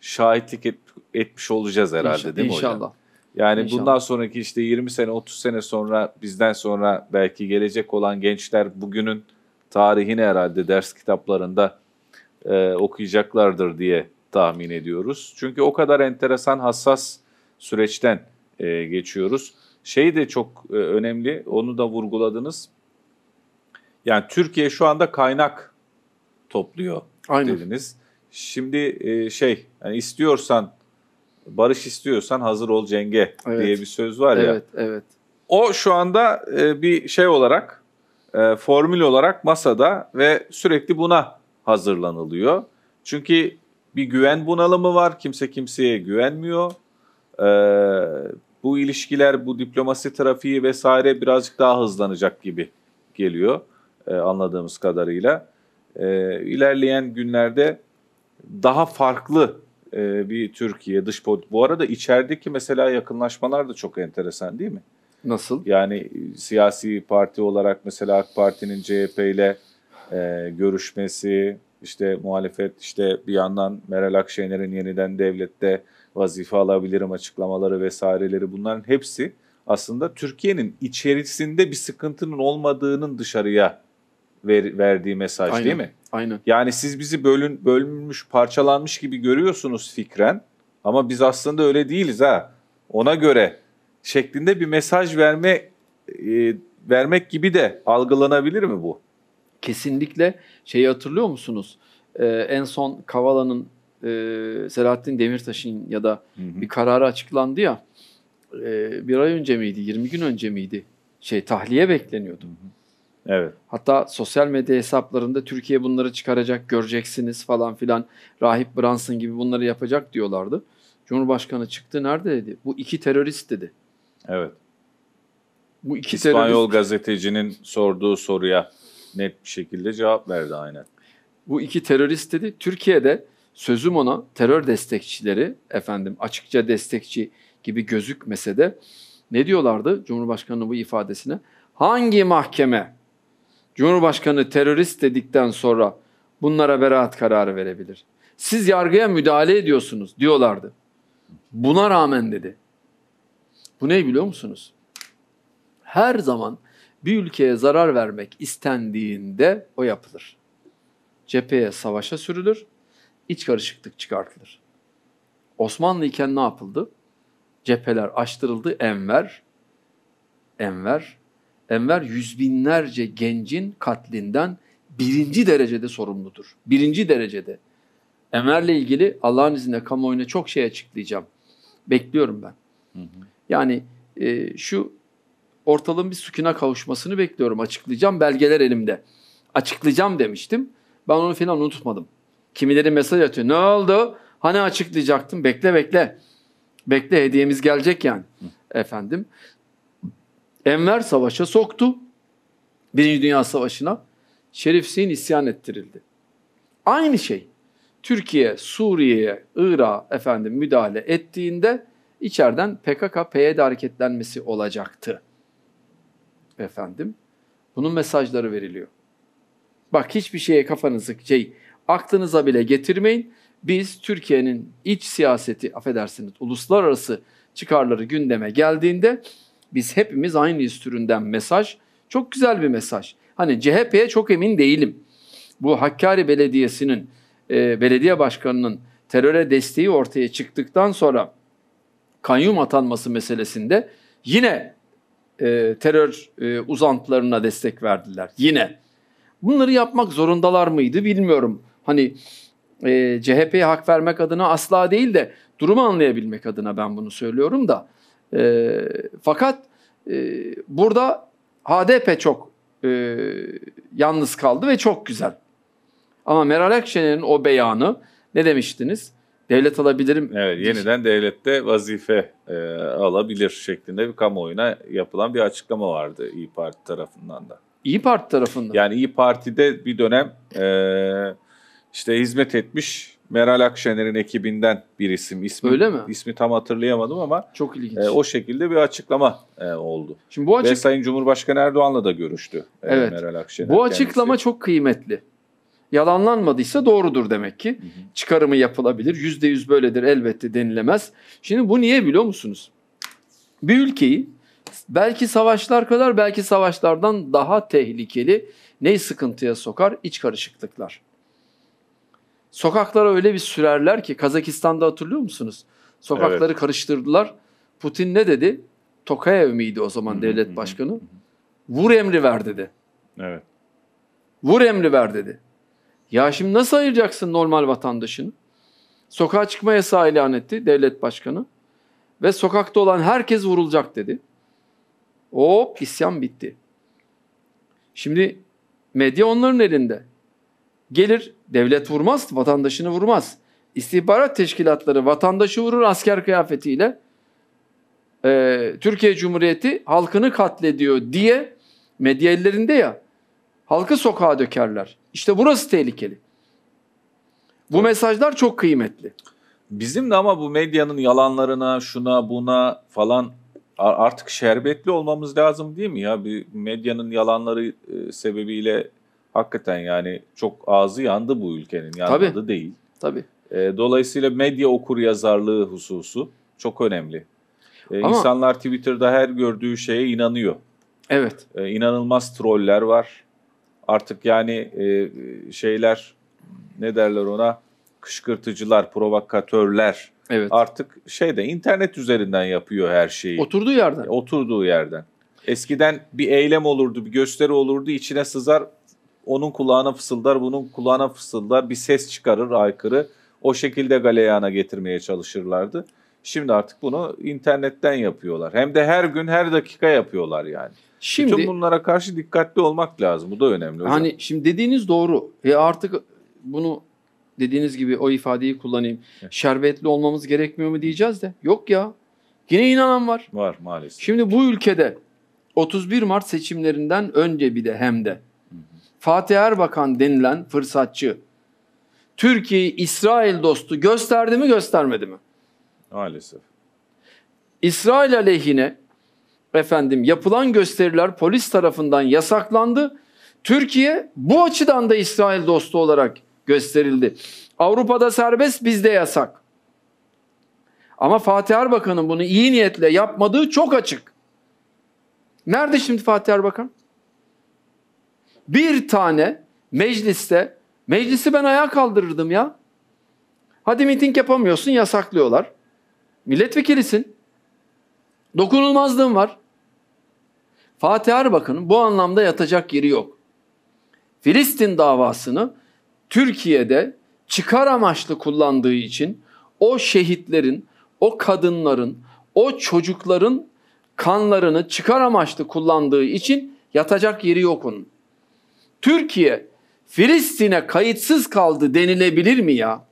şahitlik et, etmiş olacağız herhalde İnşallah. değil mi hocam? İnşallah. Yani İnşallah. bundan sonraki işte 20 sene 30 sene sonra bizden sonra belki gelecek olan gençler bugünün tarihini herhalde ders kitaplarında e, okuyacaklardır diye tahmin ediyoruz. Çünkü o kadar enteresan hassas süreçten e, geçiyoruz. Şey de çok e, önemli onu da vurguladınız. Yani Türkiye şu anda kaynak topluyor Aynen. dediniz. Şimdi e, şey yani istiyorsan barış istiyorsan hazır ol cenge evet. diye bir söz var ya. Evet, evet. O şu anda e, bir şey olarak, e, formül olarak masada ve sürekli buna hazırlanılıyor. Çünkü bir güven bunalımı var, kimse kimseye güvenmiyor. E, bu ilişkiler, bu diplomasi trafiği vesaire birazcık daha hızlanacak gibi geliyor e, anladığımız kadarıyla. E, ilerleyen günlerde daha farklı e, bir Türkiye dış politik. Bu arada içerideki mesela yakınlaşmalar da çok enteresan değil mi? Nasıl? Yani siyasi parti olarak mesela AK Parti'nin CHP ile e, görüşmesi, işte muhalefet, işte bir yandan Meral Akşener'in yeniden devlette vazife alabilirim açıklamaları vesaireleri bunların hepsi aslında Türkiye'nin içerisinde bir sıkıntının olmadığının dışarıya ver, verdiği mesaj Aynen. değil mi? Aynen. Yani siz bizi bölün bölünmüş, parçalanmış gibi görüyorsunuz fikren ama biz aslında öyle değiliz ha. Ona göre şeklinde bir mesaj verme e, vermek gibi de algılanabilir mi bu? Kesinlikle. Şeyi hatırlıyor musunuz? Ee, en son Kavala'nın e, Selahattin Demirtaş'ın ya da hı hı. bir kararı açıklandı ya. E, bir ay önce miydi? 20 gün önce miydi? Şey tahliye bekleniyordu. Hı hı. Evet. Hatta sosyal medya hesaplarında Türkiye bunları çıkaracak göreceksiniz falan filan. Rahip Brunson gibi bunları yapacak diyorlardı. Cumhurbaşkanı çıktı nerede dedi. Bu iki terörist dedi. Evet. Bu iki İspanyol terörist... gazetecinin sorduğu soruya net bir şekilde cevap verdi aynen. Bu iki terörist dedi. Türkiye'de sözüm ona terör destekçileri efendim açıkça destekçi gibi gözükmese de ne diyorlardı Cumhurbaşkanı'nın bu ifadesine? Hangi mahkeme Cumhurbaşkanı terörist dedikten sonra bunlara beraat kararı verebilir. Siz yargıya müdahale ediyorsunuz diyorlardı. Buna rağmen dedi. Bu ne biliyor musunuz? Her zaman bir ülkeye zarar vermek istendiğinde o yapılır. Cepheye savaşa sürülür, iç karışıklık çıkartılır. Osmanlı iken ne yapıldı? Cepheler açtırıldı, Enver, Enver Enver yüz binlerce gencin katlinden birinci derecede sorumludur. Birinci derecede. Enver'le ilgili Allah'ın izniyle kamuoyuna çok şey açıklayacağım. Bekliyorum ben. Hı hı. Yani e, şu ortalığın bir sükuna kavuşmasını bekliyorum. Açıklayacağım belgeler elimde. Açıklayacağım demiştim. Ben onu falan unutmadım. Kimileri mesaj atıyor. Ne oldu? Hani açıklayacaktım? Bekle bekle. Bekle hediyemiz gelecek yani. Hı. Efendim. Enver savaşa soktu. Birinci Dünya Savaşı'na. Şerifsin isyan ettirildi. Aynı şey Türkiye Suriye'ye, Irak'a efendim müdahale ettiğinde içeriden PKK PYD hareketlenmesi olacaktı. Efendim bunun mesajları veriliyor. Bak hiçbir şeye kafanızı şey aklınıza bile getirmeyin. Biz Türkiye'nin iç siyaseti affedersiniz uluslararası çıkarları gündeme geldiğinde biz hepimiz aynıyız türünden mesaj. Çok güzel bir mesaj. Hani CHP'ye çok emin değilim. Bu Hakkari Belediyesi'nin, e, belediye başkanının teröre desteği ortaya çıktıktan sonra kayyum atanması meselesinde yine e, terör e, uzantılarına destek verdiler. Yine. Bunları yapmak zorundalar mıydı bilmiyorum. Hani e, CHP'ye hak vermek adına asla değil de durumu anlayabilmek adına ben bunu söylüyorum da e, fakat e, burada HDP çok e, yalnız kaldı ve çok güzel. Ama Meral Akşener'in o beyanı ne demiştiniz? Devlet alabilirim. Evet, yeniden devlette vazife e, alabilir şeklinde bir kamuoyuna yapılan bir açıklama vardı İyi Parti tarafından da. İyi Parti tarafından. Yani İyi Parti'de bir dönem e, işte hizmet etmiş Meral Akşener'in ekibinden bir isim. İsmi, Öyle mi? İsmi tam hatırlayamadım ama çok ilginç. E, o şekilde bir açıklama e, oldu. Şimdi bu açık... Ve Sayın Cumhurbaşkanı Erdoğan'la da görüştü e, evet. Meral Akşener. Bu açıklama kendisi. çok kıymetli. Yalanlanmadıysa doğrudur demek ki. Hı hı. Çıkarımı yapılabilir. Yüzde yüz böyledir elbette denilemez. Şimdi bu niye biliyor musunuz? Bir ülkeyi belki savaşlar kadar belki savaşlardan daha tehlikeli ne sıkıntıya sokar? İç karışıklıklar. Sokaklara öyle bir sürerler ki Kazakistan'da hatırlıyor musunuz? Sokakları evet. karıştırdılar. Putin ne dedi? Tokayev miydi o zaman devlet başkanı? Vur emri ver dedi. Evet. Vur emri ver dedi. Ya şimdi nasıl ayıracaksın normal vatandaşını? Sokağa çıkma yasağı ilan etti devlet başkanı. Ve sokakta olan herkes vurulacak dedi. Hop isyan bitti. Şimdi medya onların elinde. Gelir devlet vurmaz, vatandaşını vurmaz. İstihbarat teşkilatları vatandaşı vurur asker kıyafetiyle. E, Türkiye Cumhuriyeti halkını katlediyor diye medya ellerinde ya halkı sokağa dökerler. İşte burası tehlikeli. Bu mesajlar çok kıymetli. Bizim de ama bu medyanın yalanlarına, şuna, buna falan artık şerbetli olmamız lazım değil mi ya? Bir medyanın yalanları e, sebebiyle hakikaten yani çok ağzı yandı bu ülkenin. yandı Tabii. değil. Tabii. E, dolayısıyla medya okur yazarlığı hususu çok önemli. E, Ama... İnsanlar Twitter'da her gördüğü şeye inanıyor. Evet. E, inanılmaz troller var. Artık yani e, şeyler ne derler ona kışkırtıcılar, provokatörler evet. artık şeyde internet üzerinden yapıyor her şeyi. Oturduğu yerden. E, oturduğu yerden. Eskiden bir eylem olurdu, bir gösteri olurdu, içine sızar onun kulağına fısıldar, bunun kulağına fısıldar. Bir ses çıkarır aykırı. O şekilde galeyana getirmeye çalışırlardı. Şimdi artık bunu internetten yapıyorlar. Hem de her gün her dakika yapıyorlar yani. Şimdi, Bütün bunlara karşı dikkatli olmak lazım. Bu da önemli. Hocam. Hani şimdi dediğiniz doğru. Ve artık bunu dediğiniz gibi o ifadeyi kullanayım. Şerbetli olmamız gerekmiyor mu diyeceğiz de. Yok ya. Yine inanan var. Var maalesef. Şimdi bu ülkede 31 Mart seçimlerinden önce bir de hem de Fatih Erbakan denilen fırsatçı Türkiye İsrail dostu gösterdi mi göstermedi mi? Maalesef. İsrail aleyhine efendim yapılan gösteriler polis tarafından yasaklandı. Türkiye bu açıdan da İsrail dostu olarak gösterildi. Avrupa'da serbest bizde yasak. Ama Fatih Erbakan'ın bunu iyi niyetle yapmadığı çok açık. Nerede şimdi Fatih Erbakan? bir tane mecliste, meclisi ben ayağa kaldırırdım ya. Hadi miting yapamıyorsun yasaklıyorlar. Milletvekilisin. Dokunulmazlığın var. Fatih Erbakan'ın bu anlamda yatacak yeri yok. Filistin davasını Türkiye'de çıkar amaçlı kullandığı için o şehitlerin, o kadınların, o çocukların kanlarını çıkar amaçlı kullandığı için yatacak yeri yok onun. Türkiye Filistin'e kayıtsız kaldı denilebilir mi ya?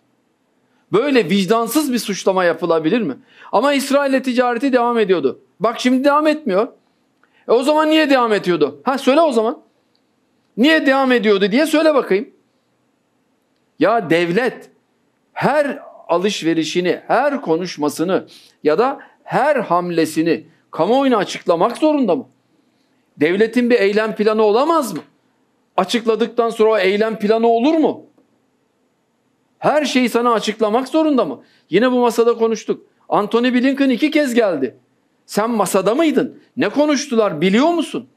Böyle vicdansız bir suçlama yapılabilir mi? Ama İsrail'le ticareti devam ediyordu. Bak şimdi devam etmiyor. E o zaman niye devam ediyordu? Ha söyle o zaman. Niye devam ediyordu diye söyle bakayım. Ya devlet her alışverişini, her konuşmasını ya da her hamlesini kamuoyuna açıklamak zorunda mı? Devletin bir eylem planı olamaz mı? açıkladıktan sonra o eylem planı olur mu? Her şeyi sana açıklamak zorunda mı? Yine bu masada konuştuk. Anthony Blinken iki kez geldi. Sen masada mıydın? Ne konuştular biliyor musun?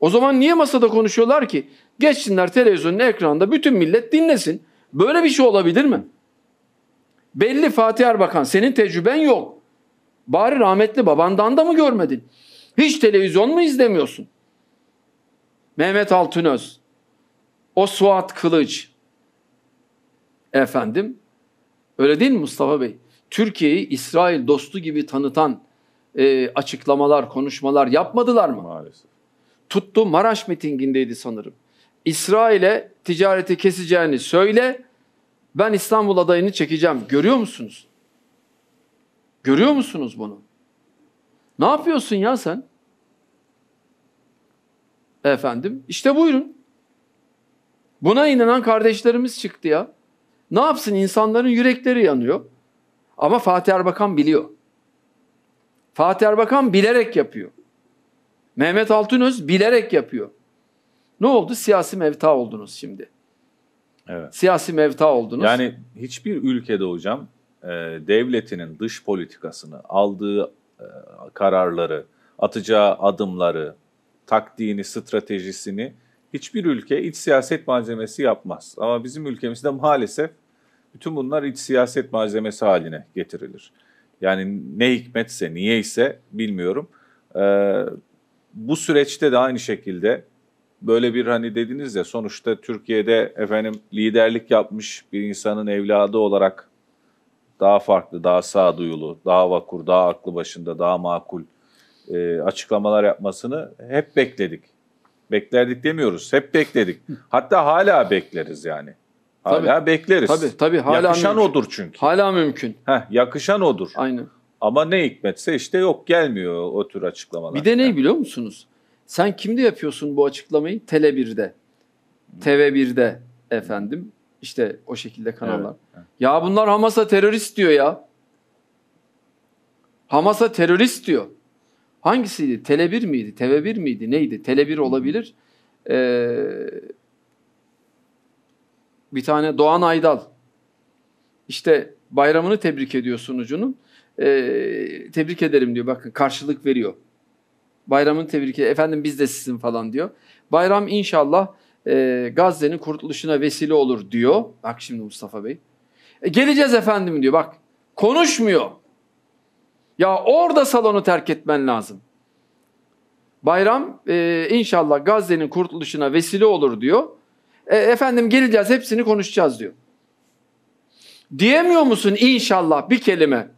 O zaman niye masada konuşuyorlar ki? Geçsinler televizyonun ekranında bütün millet dinlesin. Böyle bir şey olabilir mi? Belli Fatih Erbakan senin tecrüben yok. Bari rahmetli babandan da mı görmedin? Hiç televizyon mu izlemiyorsun? Mehmet Altunöz, o Suat Kılıç. Efendim, öyle değil mi Mustafa Bey? Türkiye'yi İsrail dostu gibi tanıtan e, açıklamalar, konuşmalar yapmadılar mı? Maalesef. Tuttu Maraş mitingindeydi sanırım. İsrail'e ticareti keseceğini söyle, ben İstanbul adayını çekeceğim. Görüyor musunuz? Görüyor musunuz bunu? Ne yapıyorsun ya sen? Efendim işte buyurun. Buna inanan kardeşlerimiz çıktı ya. Ne yapsın insanların yürekleri yanıyor. Ama Fatih Erbakan biliyor. Fatih Erbakan bilerek yapıyor. Mehmet Altunöz bilerek yapıyor. Ne oldu? Siyasi mevta oldunuz şimdi. Evet. Siyasi mevta oldunuz. Yani hiçbir ülkede hocam e, devletinin dış politikasını, aldığı e, kararları, atacağı adımları, taktiğini, stratejisini hiçbir ülke iç siyaset malzemesi yapmaz. Ama bizim ülkemizde maalesef bütün bunlar iç siyaset malzemesi haline getirilir. Yani ne hikmetse, niye ise bilmiyorum. Ee, bu süreçte de aynı şekilde böyle bir hani dediniz ya sonuçta Türkiye'de efendim liderlik yapmış bir insanın evladı olarak daha farklı, daha sağduyulu, daha vakur, daha aklı başında, daha makul e, açıklamalar yapmasını hep bekledik. Beklerdik demiyoruz. Hep bekledik. Hatta hala bekleriz yani. Hala tabii, bekleriz. Tabii tabii hala yakışan mümkün. odur çünkü. Hala mümkün. Heh, yakışan odur. Aynen. Ama ne hikmetse işte yok gelmiyor o tür açıklamalar. Bir de ne biliyor musunuz? Sen kimde yapıyorsun bu açıklamayı? Tele1'de. Hmm. TV1'de efendim. İşte o şekilde kanallar. Evet. Ya bunlar Hamas'a terörist diyor ya. Hamas'a terörist diyor. Hangisiydi? Telebir miydi? Tevebir miydi? Neydi? Telebir olabilir. Ee, bir tane Doğan Aydal. İşte bayramını tebrik ediyor sunucunun. Ee, tebrik ederim diyor. Bakın karşılık veriyor. Bayramını tebrik ediyor. Efendim biz de sizin falan diyor. Bayram inşallah e, Gazze'nin kurtuluşuna vesile olur diyor. Bak şimdi Mustafa Bey. E, geleceğiz efendim diyor. Bak konuşmuyor. Ya orada salonu terk etmen lazım. Bayram e, inşallah Gazze'nin kurtuluşuna vesile olur diyor. E, efendim geleceğiz hepsini konuşacağız diyor. Diyemiyor musun inşallah bir kelime?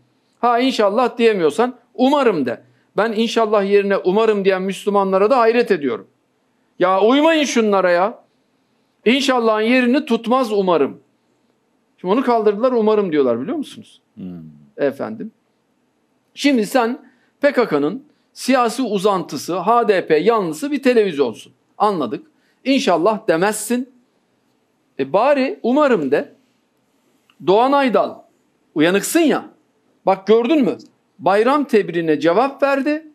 Ha inşallah diyemiyorsan umarım de. Ben inşallah yerine umarım diyen Müslümanlara da hayret ediyorum. Ya uymayın şunlara ya. İnşallah'ın yerini tutmaz umarım. Şimdi onu kaldırdılar umarım diyorlar biliyor musunuz? Hmm. Efendim. Şimdi sen PKK'nın siyasi uzantısı, HDP yanlısı bir televizyonsun. Anladık. İnşallah demezsin. E bari umarım de Doğan Aydal uyanıksın ya. Bak gördün mü? Bayram tebrine cevap verdi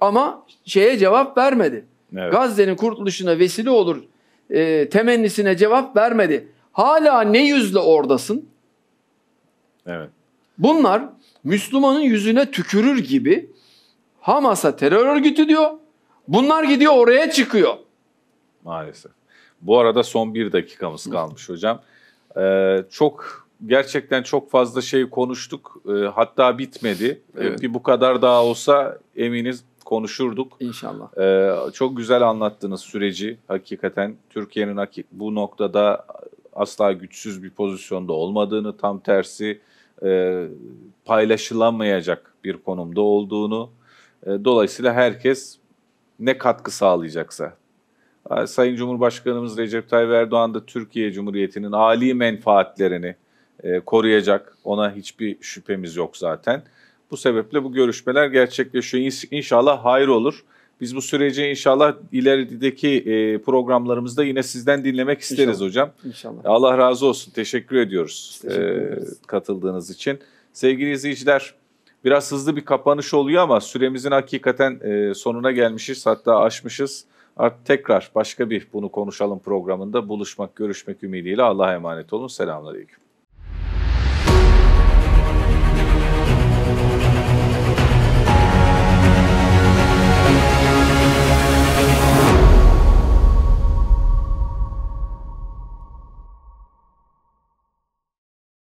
ama şeye cevap vermedi. Evet. Gazze'nin kurtuluşuna vesile olur e, temennisine cevap vermedi. Hala ne yüzle oradasın? Evet. Bunlar Müslümanın yüzüne tükürür gibi Hamas'a terör örgütü diyor. Bunlar gidiyor oraya çıkıyor. Maalesef. Bu arada son bir dakikamız kalmış hocam. Ee, çok gerçekten çok fazla şey konuştuk. Ee, hatta bitmedi. Ee, evet. Bir bu kadar daha olsa eminiz konuşurduk. İnşallah. Ee, çok güzel anlattınız süreci. Hakikaten Türkiye'nin bu noktada asla güçsüz bir pozisyonda olmadığını, tam tersi e, paylaşılamayacak bir konumda olduğunu, e, dolayısıyla herkes ne katkı sağlayacaksa. Sayın Cumhurbaşkanımız Recep Tayyip Erdoğan da Türkiye Cumhuriyeti'nin âli menfaatlerini e, koruyacak. Ona hiçbir şüphemiz yok zaten. Bu sebeple bu görüşmeler gerçekleşiyor. İnşallah hayır olur. Biz bu süreci inşallah ilerideki e, programlarımızda yine sizden dinlemek isteriz inşallah. hocam. İnşallah. E, Allah razı olsun. Teşekkür ediyoruz Teşekkür e, katıldığınız için. Sevgili izleyiciler, biraz hızlı bir kapanış oluyor ama süremizin hakikaten e, sonuna gelmişiz. Hatta aşmışız. Artık tekrar başka bir bunu konuşalım programında buluşmak, görüşmek ümidiyle Allah'a emanet olun. Selamünaleyküm.